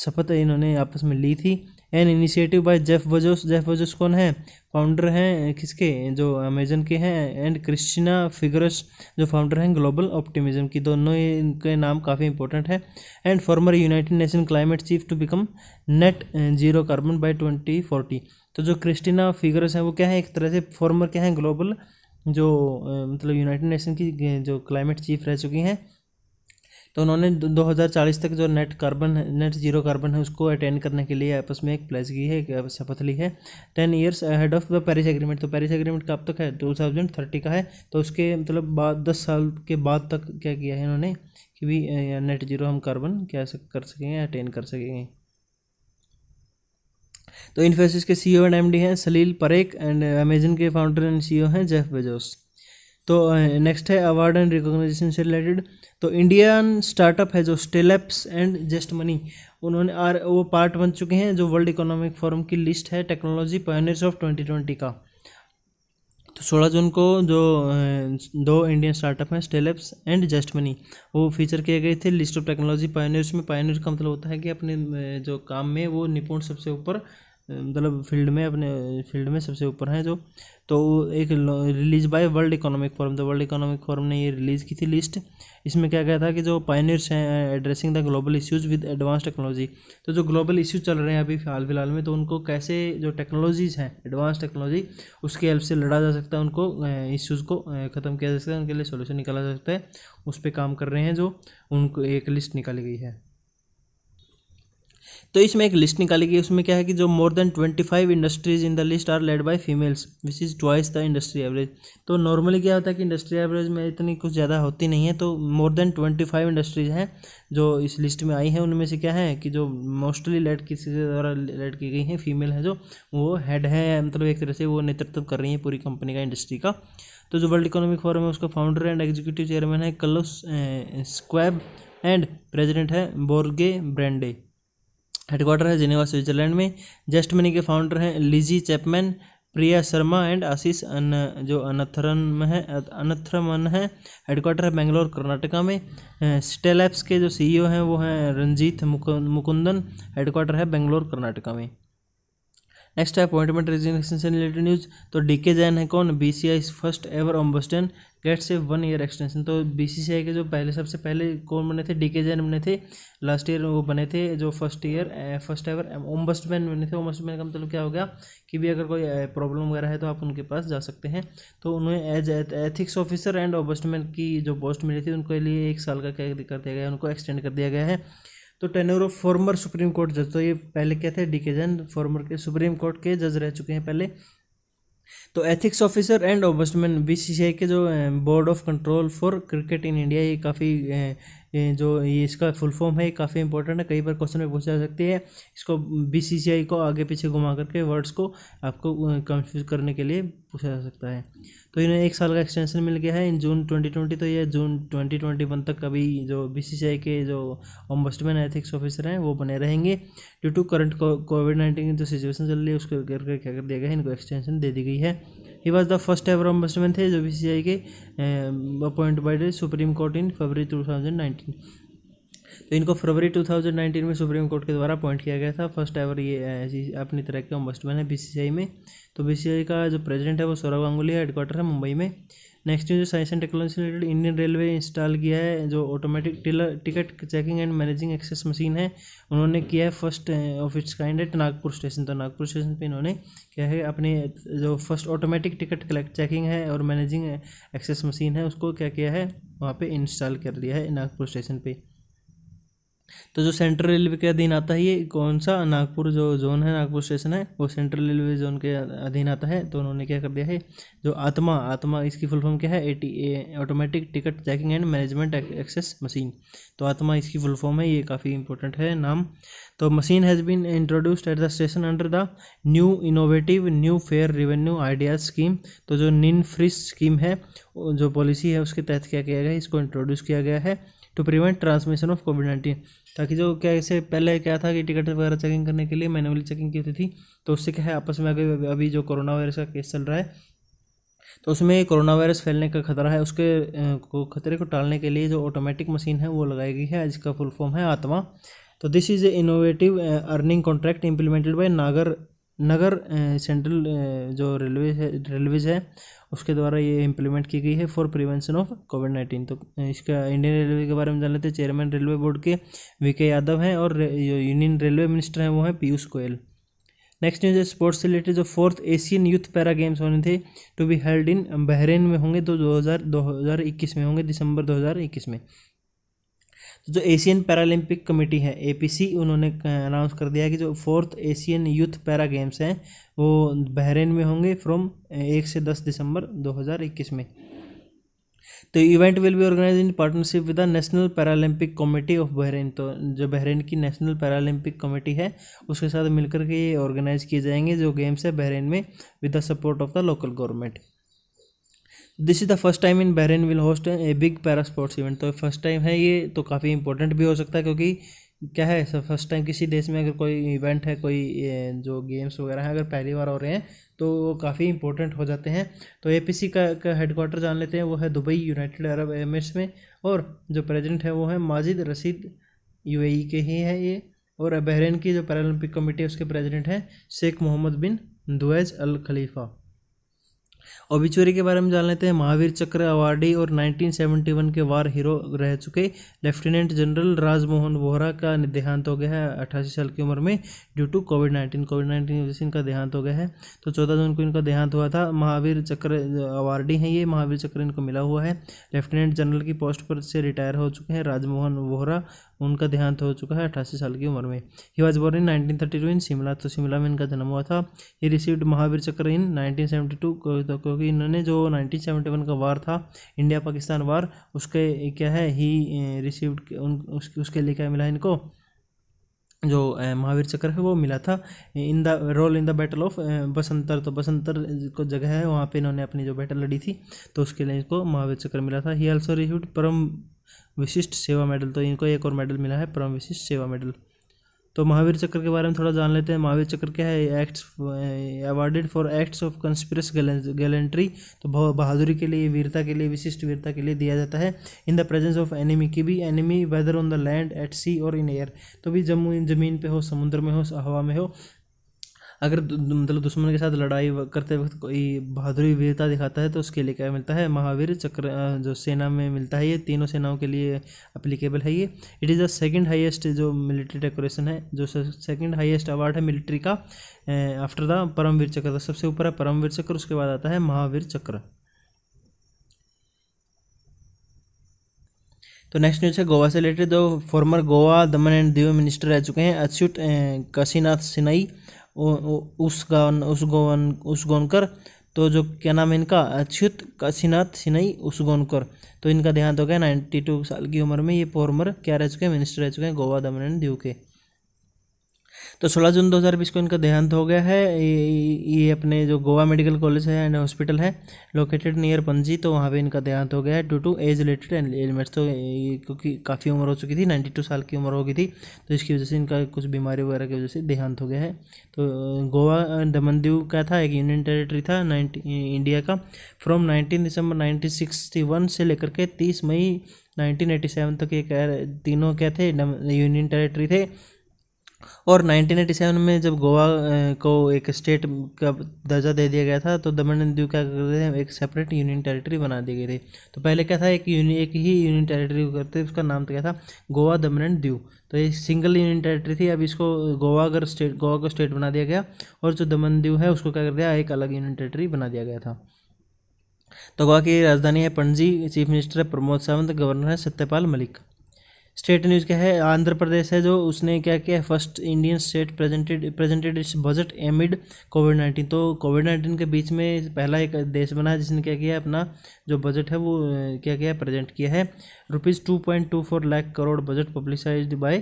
शपथ इन्होंने आपस में ली थी an initiative by Jeff Bezos Jeff Bezos कौन है फाउंडर हैं किसके जो अमेजन के हैं एंड क्रिस्टिना फिगरस जो फाउंडर हैं ग्लोबल ऑप्टिमिज्म की दोनों इनके नाम काफ़ी इंपॉर्टेंट है and former united nation climate chief to become net zero carbon by twenty forty तो जो क्रिस्टिना फिगरस हैं वो क्या है एक तरह से फॉर्मर क्या है ग्लोबल जो मतलब यूनाइटेड नेशन की जो क्लाइमेट चीफ रह चुकी हैं तो उन्होंने 2040 तक जो net carbon net zero carbon है उसको अटेंड करने के लिए आपस में एक प्लेस की है एक शपथ ली है ten years head of the Paris agreement तो पेरिस एग्रीमेंट कब तक है टू थाउजेंड थर्टी का है तो उसके मतलब बाद दस साल के बाद तक क्या किया है इन्होंने कि भी नेट जीरो हम कार्बन क्या कर सकेंगे अटेंड कर सकेंगे तो इन्फोसिस के सी एंड एम हैं सलील परेख एंड अमेजन के फाउंडर एंड सी हैं जेफ बेजोस तो नेक्स्ट है अवार्ड एंड रिकॉग्नाइजेशन से रिलेटेड तो इंडियन स्टार्टअप है जो स्टेलेप्स एंड जस्ट मनी उन्होंने आर वो पार्ट बन चुके हैं जो वर्ल्ड इकोनॉमिक फोरम की लिस्ट है technology pioneers of twenty twenty का तो सोलह जून को जो दो इंडियन स्टार्टअप हैं स्टेलेप्स एंड जस्ट मनी वो फीचर किए गए थे लिस्ट ऑफ टेक्नोलॉजी पायनियर्स में पायनियर का मतलब होता है कि अपने जो काम में वो निपुण सबसे ऊपर मतलब फील्ड में अपने फील्ड में सबसे ऊपर हैं जो तो एक release by world economic forum तो वर्ल्ड इकोनॉमिक फोरम ने ये रिलीज़ की थी लिस्ट इसमें क्या कहा था कि जो पाइनियर्स हैं addressing the global issues with advance technology तो जो ग्लोबल इश्यूज चल रहे हैं अभी हाल फिलहाल में तो उनको कैसे जो टेक्नोलॉजीज़ हैं एडवांस टेक्नोलॉजी उसके हेल्प से लड़ा जा सकता है उनको इश्यूज़ को ख़त्म किया जा सकता है उनके लिए सोल्यूशन निकाला जा सकता है उस पर काम कर रहे हैं जो उनको एक लिस्ट निकाली गई है तो इसमें एक लिस्ट निकाली गई उसमें क्या है कि जो more than twenty five industries in the list are led by females which is twice the industry average तो नॉर्मली क्या होता है कि इंडस्ट्री एवरेज में इतनी कुछ ज़्यादा होती नहीं है तो more than twenty five industries हैं जो इस लिस्ट में आई हैं उनमें से क्या है कि जो मोस्टली लेड किसी के द्वारा लेड की गई हैं फीमेल है जो वो हेड है मतलब एक तरह से वो नेतृत्व कर रही हैं पूरी कंपनी का इंडस्ट्री का तो जो वर्ल्ड इकोनॉमिक फोरम है उसका फाउंडर एंड एग्जीक्यूटिव चेयरमैन है कलोस स्क्वैब एंड प्रेजिडेंट है बोर्गे ब्रेंडे हेडक्वार्टर है जिनेवा स्विट्जरलैंड में जस्ट मनी के फाउंडर हैं Lizzie Chapman Priya Sharma and Ashish अन जो अनथरम है अनथरमन है हेडक्वार्टर है बेंगलोर कर्नाटका में स्टेलैप्स के जो सीईओ हैं वो हैं रंजीत मुकुंदन हेडक्वार्टर है बेंगलोर कर्नाटका में नेक्स्ट है अपॉइंटमेंट रेजिग्नेशन से रिलेटेड न्यूज़ तो डी के जैन है कौन B C I first ever ombudsman get से वन ईयर एक्सटेंशन तो बी सी सी आई के जो पहले सबसे पहले कौन बने थे डी के जैन बने थे लास्ट ईयर वो बने थे जो first year first ever ombudsman बने थे ओम्बस्टमैन का मतलब क्या हो गया कि भी अगर कोई प्रॉब्लम वगैरह है तो आप उनके पास जा सकते हैं तो उन्हें as ethics officer and ombudsman की जो पोस्ट मिली थी उनके लिए एक साल का क्या कर दिया गया उनको एक्सटेंड कर दिया गया है तो tenure of former supreme court जज तो ये पहले क्या थे डी के जैन फॉर्मर के सुप्रीम कोर्ट के जज रह चुके हैं पहले तो एथिक्स ऑफिसर एंड ओबस्टमैन बी के जो board of control for cricket in India ये काफ़ी eh, जो ये इसका फुल फॉर्म है काफ़ी इंपॉर्टेंट है कई बार क्वेश्चन में पूछा जा सकती है इसको बीसीसीआई को आगे पीछे घुमा करके वर्ड्स को आपको कंफ्यूज करने के लिए पूछा जा सकता है तो इन्हें एक साल का एक्सटेंशन मिल गया है इन जून 2020 तो ये जून 2021 तक अभी जो बीसीसीआई के जो ओम्बस्टमैन एथिक्स ऑफिसर हैं वो बने रहेंगे due to current covid nineteen की जो सिचुएशन चल रही है उसको करके क्या कर दिया गया है इनको एक्सटेंशन दे दी गई है he was the first ever ombudsman थे जो बी के appoint by the supreme court in February two thousand nineteen तो इनको फरवरी 2019 में सुप्रीम कोर्ट के द्वारा अपॉइंट किया गया था फर्स्ट एवर ये अपनी तरह के ऑम्बस्टमैन है बीसीसीआई में तो बीसीसीआई का जो प्रेसिडेंट है वो सौरव गांगुली है हेडक्वार्टर है मुंबई में नेक्स्ट जो science and technology related Indian railway install किया है जो automatic tiller ticket checking and managing access machine है उन्होंने किया है first of its kind at Nagpur station तो नागपुर स्टेशन पे इन्होंने क्या है अपने जो first automatic ticket collect checking है और मैनेजिंग एक्सेस मशीन है उसको क्या किया है वहाँ पर इंस्टॉल कर दिया है नागपुर स्टेशन पर तो जो सेंट्रल रेलवे के अधीन आता है ये कौन सा नागपुर जो जोन है नागपुर स्टेशन है वो सेंट्रल रेलवे जोन के अधीन आता है तो उन्होंने क्या कर दिया है जो आत्मा आत्मा इसकी फुल फॉर्म क्या है A automatic ticket checking and management access machine तो आत्मा इसकी फुल फॉर्म है ये काफ़ी इंपॉर्टेंट है नाम तो machine has been introduced at the station under the new innovative new fare revenue ideas scheme तो जो निन फ्री स्कीम है जो पॉलिसी है उसके तहत क्या किया गया है इसको इंट्रोड्यूस किया गया है to prevent transmission of Covid nineteen ताकि जो क्या इसे पहले क्या था कि टिकट वगैरह चेकिंग करने के लिए मैनुअली चेकिंग की होती थी तो उससे क्या है आपस में अभी अभी जो कोरोना वायरस का केस चल रहा है तो उसमें कोरोना वायरस फैलने का खतरा है उसके को खतरे को टालने के लिए जो ऑटोमेटिक मशीन है वो लगाई गई है जिसका फुल फॉर्म है आत्मा तो this is a innovative earning contract implemented by नागर नगर सेंट्रल जो रेलवे है रेलवेज है उसके द्वारा ये इंप्लीमेंट की गई है for prevention of Covid nineteen तो इसका इंडियन रेलवे के बारे में जान लेते हैं chairman railway board K V Yadav हैं और यूनियन रेलवे मिनिस्टर हैं वो हैं पीयूष गोयल नेक्स्ट न्यूज है स्पोर्ट्स रिलेटेड जो fourth Asian youth para games होने थे to be held in Bahrain में होंगे तो दो हज़ार दो हज़ार इक्कीस में होंगे दिसंबर दो हज़ार इक्कीस में जो एशियन पैरालंपिक कमेटी है एपीसी उन्होंने अनाउंस कर दिया कि जो fourth Asian youth para games हैं वो बहरेन में होंगे फ्रॉम एक से दस दिसंबर 2021 में तो event will be organise in partnership with the national Paralympic committee of Bahrain तो जो बहरीन की नेशनल पैरालंपिक कमेटी है उसके साथ मिलकर के ये ऑर्गेनाइज किए जाएंगे जो गेम्स है बहरीन में with the support of the local government this is the first time in Bahrain will host a big para sports event तो फर्स्ट टाइम है ये तो काफ़ी इंपॉर्टेंट भी हो सकता है क्योंकि क्या है सर फर्स्ट टाइम किसी देश में अगर कोई इवेंट है कोई जो गेम्स वगैरह हैं अगर पहली बार हो रहे हैं तो वो काफ़ी इंपॉर्टेंट हो जाते हैं तो ए पी का, का हेडकोार्टर जान लेते हैं वो है दुबई यूनाइटेड अरब एमिरेट्स में और जो प्रेजिडेंट है वो है माजिद रसीद यू के ही है ये और बहरेन की जो पैरालंपिक कमेटी है उसके प्रेजिडेंट हैं Sheikh Mohammed bin Duaij Al Khalifa obituary के बारे में जान लेते हैं महावीर चक्र अवार्डी और 1971 के वार हीरो रह चुके लेफ्टिनेंट जनरल राजमोहन वोहरा का देहांत हो गया है अट्ठासी साल की उम्र में due to COVID nineteen COVID nineteen वजह से इनका देहांत हो गया है तो चौदह जून को इनका देहांत हुआ था महावीर चक्र अवार्डी हैं ये महावीर चक्र इनको मिला हुआ है लेफ्टिनेंट जनरल की पोस्ट पर से रिटायर हो चुके हैं राजमोहन वोहरा उनका देहांत हो चुका है अठासी साल की उम्र में ही was born in nineteen thirty two in Shimla तो शिमला में इनका जन्म हुआ था ही रिसीव्ड महावीर चक्र इन नाइनटीन सेवेंटी टू क्योंकि इन्होंने जो नाइनटीन सेवेंटी वन का वार था इंडिया पाकिस्तान वार उसके क्या है ही रिसीव्ड eh, उन उसके लिए क्या मिला इनको जो eh, महावीर चक्र है वो मिला था in the role in the battle of Basantar तो बसंतर को जगह है वहाँ पे इन्होंने अपनी जो बैटल लड़ी थी तो उसके लिए इनको महावीर चक्र मिला था ही ऑल्सो रिसीव्ड परम विशिष्ट सेवा मेडल तो इनको एक और मेडल मिला है परम विशिष्ट सेवा मेडल तो महावीर चक्र के बारे में थोड़ा जान लेते हैं महावीर चक्र क्या है acts awarded for acts of conspicuous gallantry तो बहादुरी के लिए वीरता के लिए विशिष्ट वीरता के लिए दिया जाता है in the presence of enemy की भी enemy whether on the land at sea और इन एयर तो भी जम्मू जमीन पे हो समुद्र में हो हवा में हो अगर मतलब दुश्मन के साथ लड़ाई करते वक्त कोई बहादुरी वीरता दिखाता है तो उसके लिए क्या मिलता है महावीर चक्र जो सेना में मिलता है ये तीनों सेनाओं के लिए अप्लीकेबल है ये it is the second highest जो मिलिट्री डेकोरेशन है जो सेकेंड हाइएस्ट अवार्ड है मिलिट्री का आफ्टर द परमवीर चक्र तो सबसे ऊपर है परमवीर चक्र उसके बाद आता है महावीर चक्र तो नेक्स्ट न्यूज़ है गोवा से रिलेटेड जो फॉर्मर गोवा दमन एंड दीव मिनिस्टर रह चुके हैं अच्युत काशीनाथ सिनाई उस गौन उस गौन उस गौनकर तो जो क्या नाम है इनका अच्युत काशीनाथ सिनई गौनकर तो इनका देहांत हो गया नाइन्टी टू साल की उम्र में ये फॉर्मर क्या रह चुके हैं मिनिस्टर रह चुके हैं गोवा दमन एंड दीव के तो सोलह जून 2020 को इनका देहांत हो गया है ये अपने जो गोवा मेडिकल कॉलेज है एंड हॉस्पिटल है लोकेटेड नियर पंजी तो वहाँ पे इनका देहांत हो गया है due to age related and ailments तो क्योंकि काफ़ी उम्र हो चुकी थी नाइन्टी टू साल की उम्र हो गई थी तो इसकी वजह से इनका कुछ बीमारी वगैरह की वजह से देहांत हो गया है तो गोवा दमनदीव का था एक यूनियन टेरेटरी था इंडिया का फ्रॉम नाइनटीन दिसंबर नाइनटीन से लेकर के तीस मई 1987 तक तो ये कह तीनों क्या थे यूनियन टेरेटरी थे और 1987 में जब गोवा को एक स्टेट का दर्जा दे दिया गया था तो दमन एंड दीव क्या करते थे एक सेपरेट यूनियन टेरिटरी बना दी गई थी तो पहले क्या था एक यूनि एक ही यूनियन टेरिटरी करते उसका नाम तो क्या था गोवा दमन एंड दीव तो ये सिंगल यूनियन टेरिटरी थी अब इसको गोवा अगर स्टेट गोवा को स्टेट बना दिया गया और जो दमन दीव है उसको क्या कर दिया एक अलग यूनियन टेरेटरी बना दिया गया था तो गोवा की राजधानी है पणजी चीफ मिनिस्टर है प्रमोद सावंत गवर्नर है सत्यपाल मलिक स्टेट न्यूज़ क्या है आंध्र प्रदेश है जो उसने क्या किया first Indian state presented presented its budget amid COVID nineteen तो कोविड नाइन्टीन के बीच में पहला एक देश बना है जिसने क्या किया अपना जो बजट है वो क्या किया प्रेजेंट किया है rupees two point two four lakh crore budget publicise by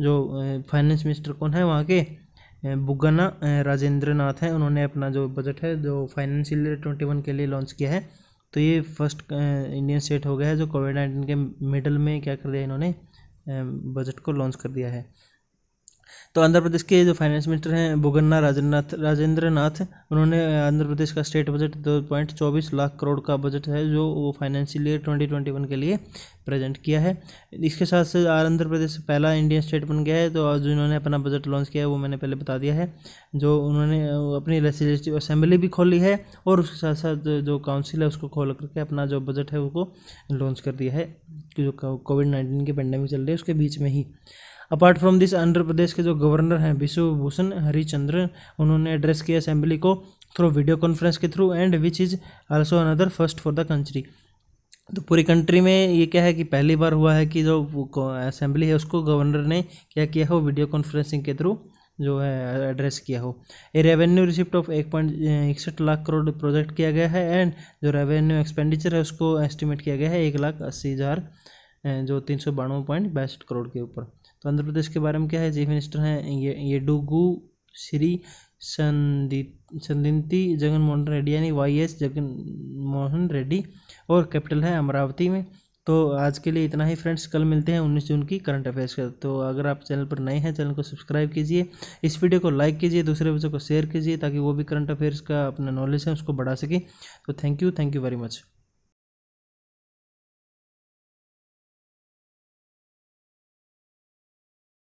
जो फाइनेंस मिनिस्टर कौन है वहाँ के बुगना राजेंद्र नाथ हैं उन्होंने अपना जो बजट है जो फाइनेंशियल ईयर ट्वेंटी वन के लिए लॉन्च किया है तो ये फर्स्ट इंडियन स्टेट हो गया है जो कोविड नाइन्टीन के मिडल में क्या कर दिया इन्होंने बजट को लॉन्च कर दिया है तो आंध्र प्रदेश के जो फाइनेंस मिनिस्टर हैं बुगन्ना राजेंद्रनाथ राजेंद्र नाथ उन्होंने आंध्र प्रदेश का स्टेट बजट दो पॉइंट चौबीस लाख करोड़ का बजट है जो वो financial year twenty twenty one के लिए प्रेजेंट किया है इसके साथ से आंध्र प्रदेश पहला इंडियन स्टेट बन गया है तो जो इन्होंने अपना बजट लॉन्च किया है वो मैंने पहले बता दिया है जो उन्होंने अपनी लेजिस्टिव असेंबली भी खोली है और उसके साथ साथ जो काउंसिल है उसको खोल करके अपना जो बजट है उसको लॉन्च कर दिया है जो कोविड नाइन्टीन की पेंडेमिक चल रही है उसके बीच में ही apart from this Andhra Pradesh के जो गवर्नर हैं विश्वभूषण हरिचंद्र उन्होंने एड्रेस किया असेंबली को थ्रू वीडियो कॉन्फ्रेंस के through and which is also another first for the country तो पूरी कंट्री में ये क्या है कि पहली बार हुआ है कि जो असेंबली है उसको गवर्नर ने क्या किया हो वीडियो कॉन्फ्रेंसिंग के थ्रू जो है एड्रेस किया हो ये रेवेन्यू रिसिप्ट ऑफ एक पॉइंट इकसठ लाख करोड़ प्रोजेक्ट किया गया है एंड जो रेवेन्यू एक्सपेंडिचर है उसको एस्टिमेट किया गया है एक लाख अस्सी हज़ार जो तीन सौ बानवे पॉइंट बासठ करोड़ के ऊपर तो आंध्र प्रदेश के बारे में क्या है चीफ मिनिस्टर हैं ये येडुगू श्री संदिंती जगन मोहन रेड्डी यानी वाई एस जगन मोहन रेड्डी और कैपिटल है अमरावती में तो आज के लिए इतना ही फ्रेंड्स कल मिलते हैं 19 जून की करंट अफेयर्स का तो अगर आप चैनल पर नए हैं चैनल को सब्सक्राइब कीजिए इस वीडियो को लाइक कीजिए दूसरे बच्चों को शेयर कीजिए ताकि वो भी करंट अफेयर्स का अपना नॉलेज है उसको बढ़ा सके तो thank you thank you very much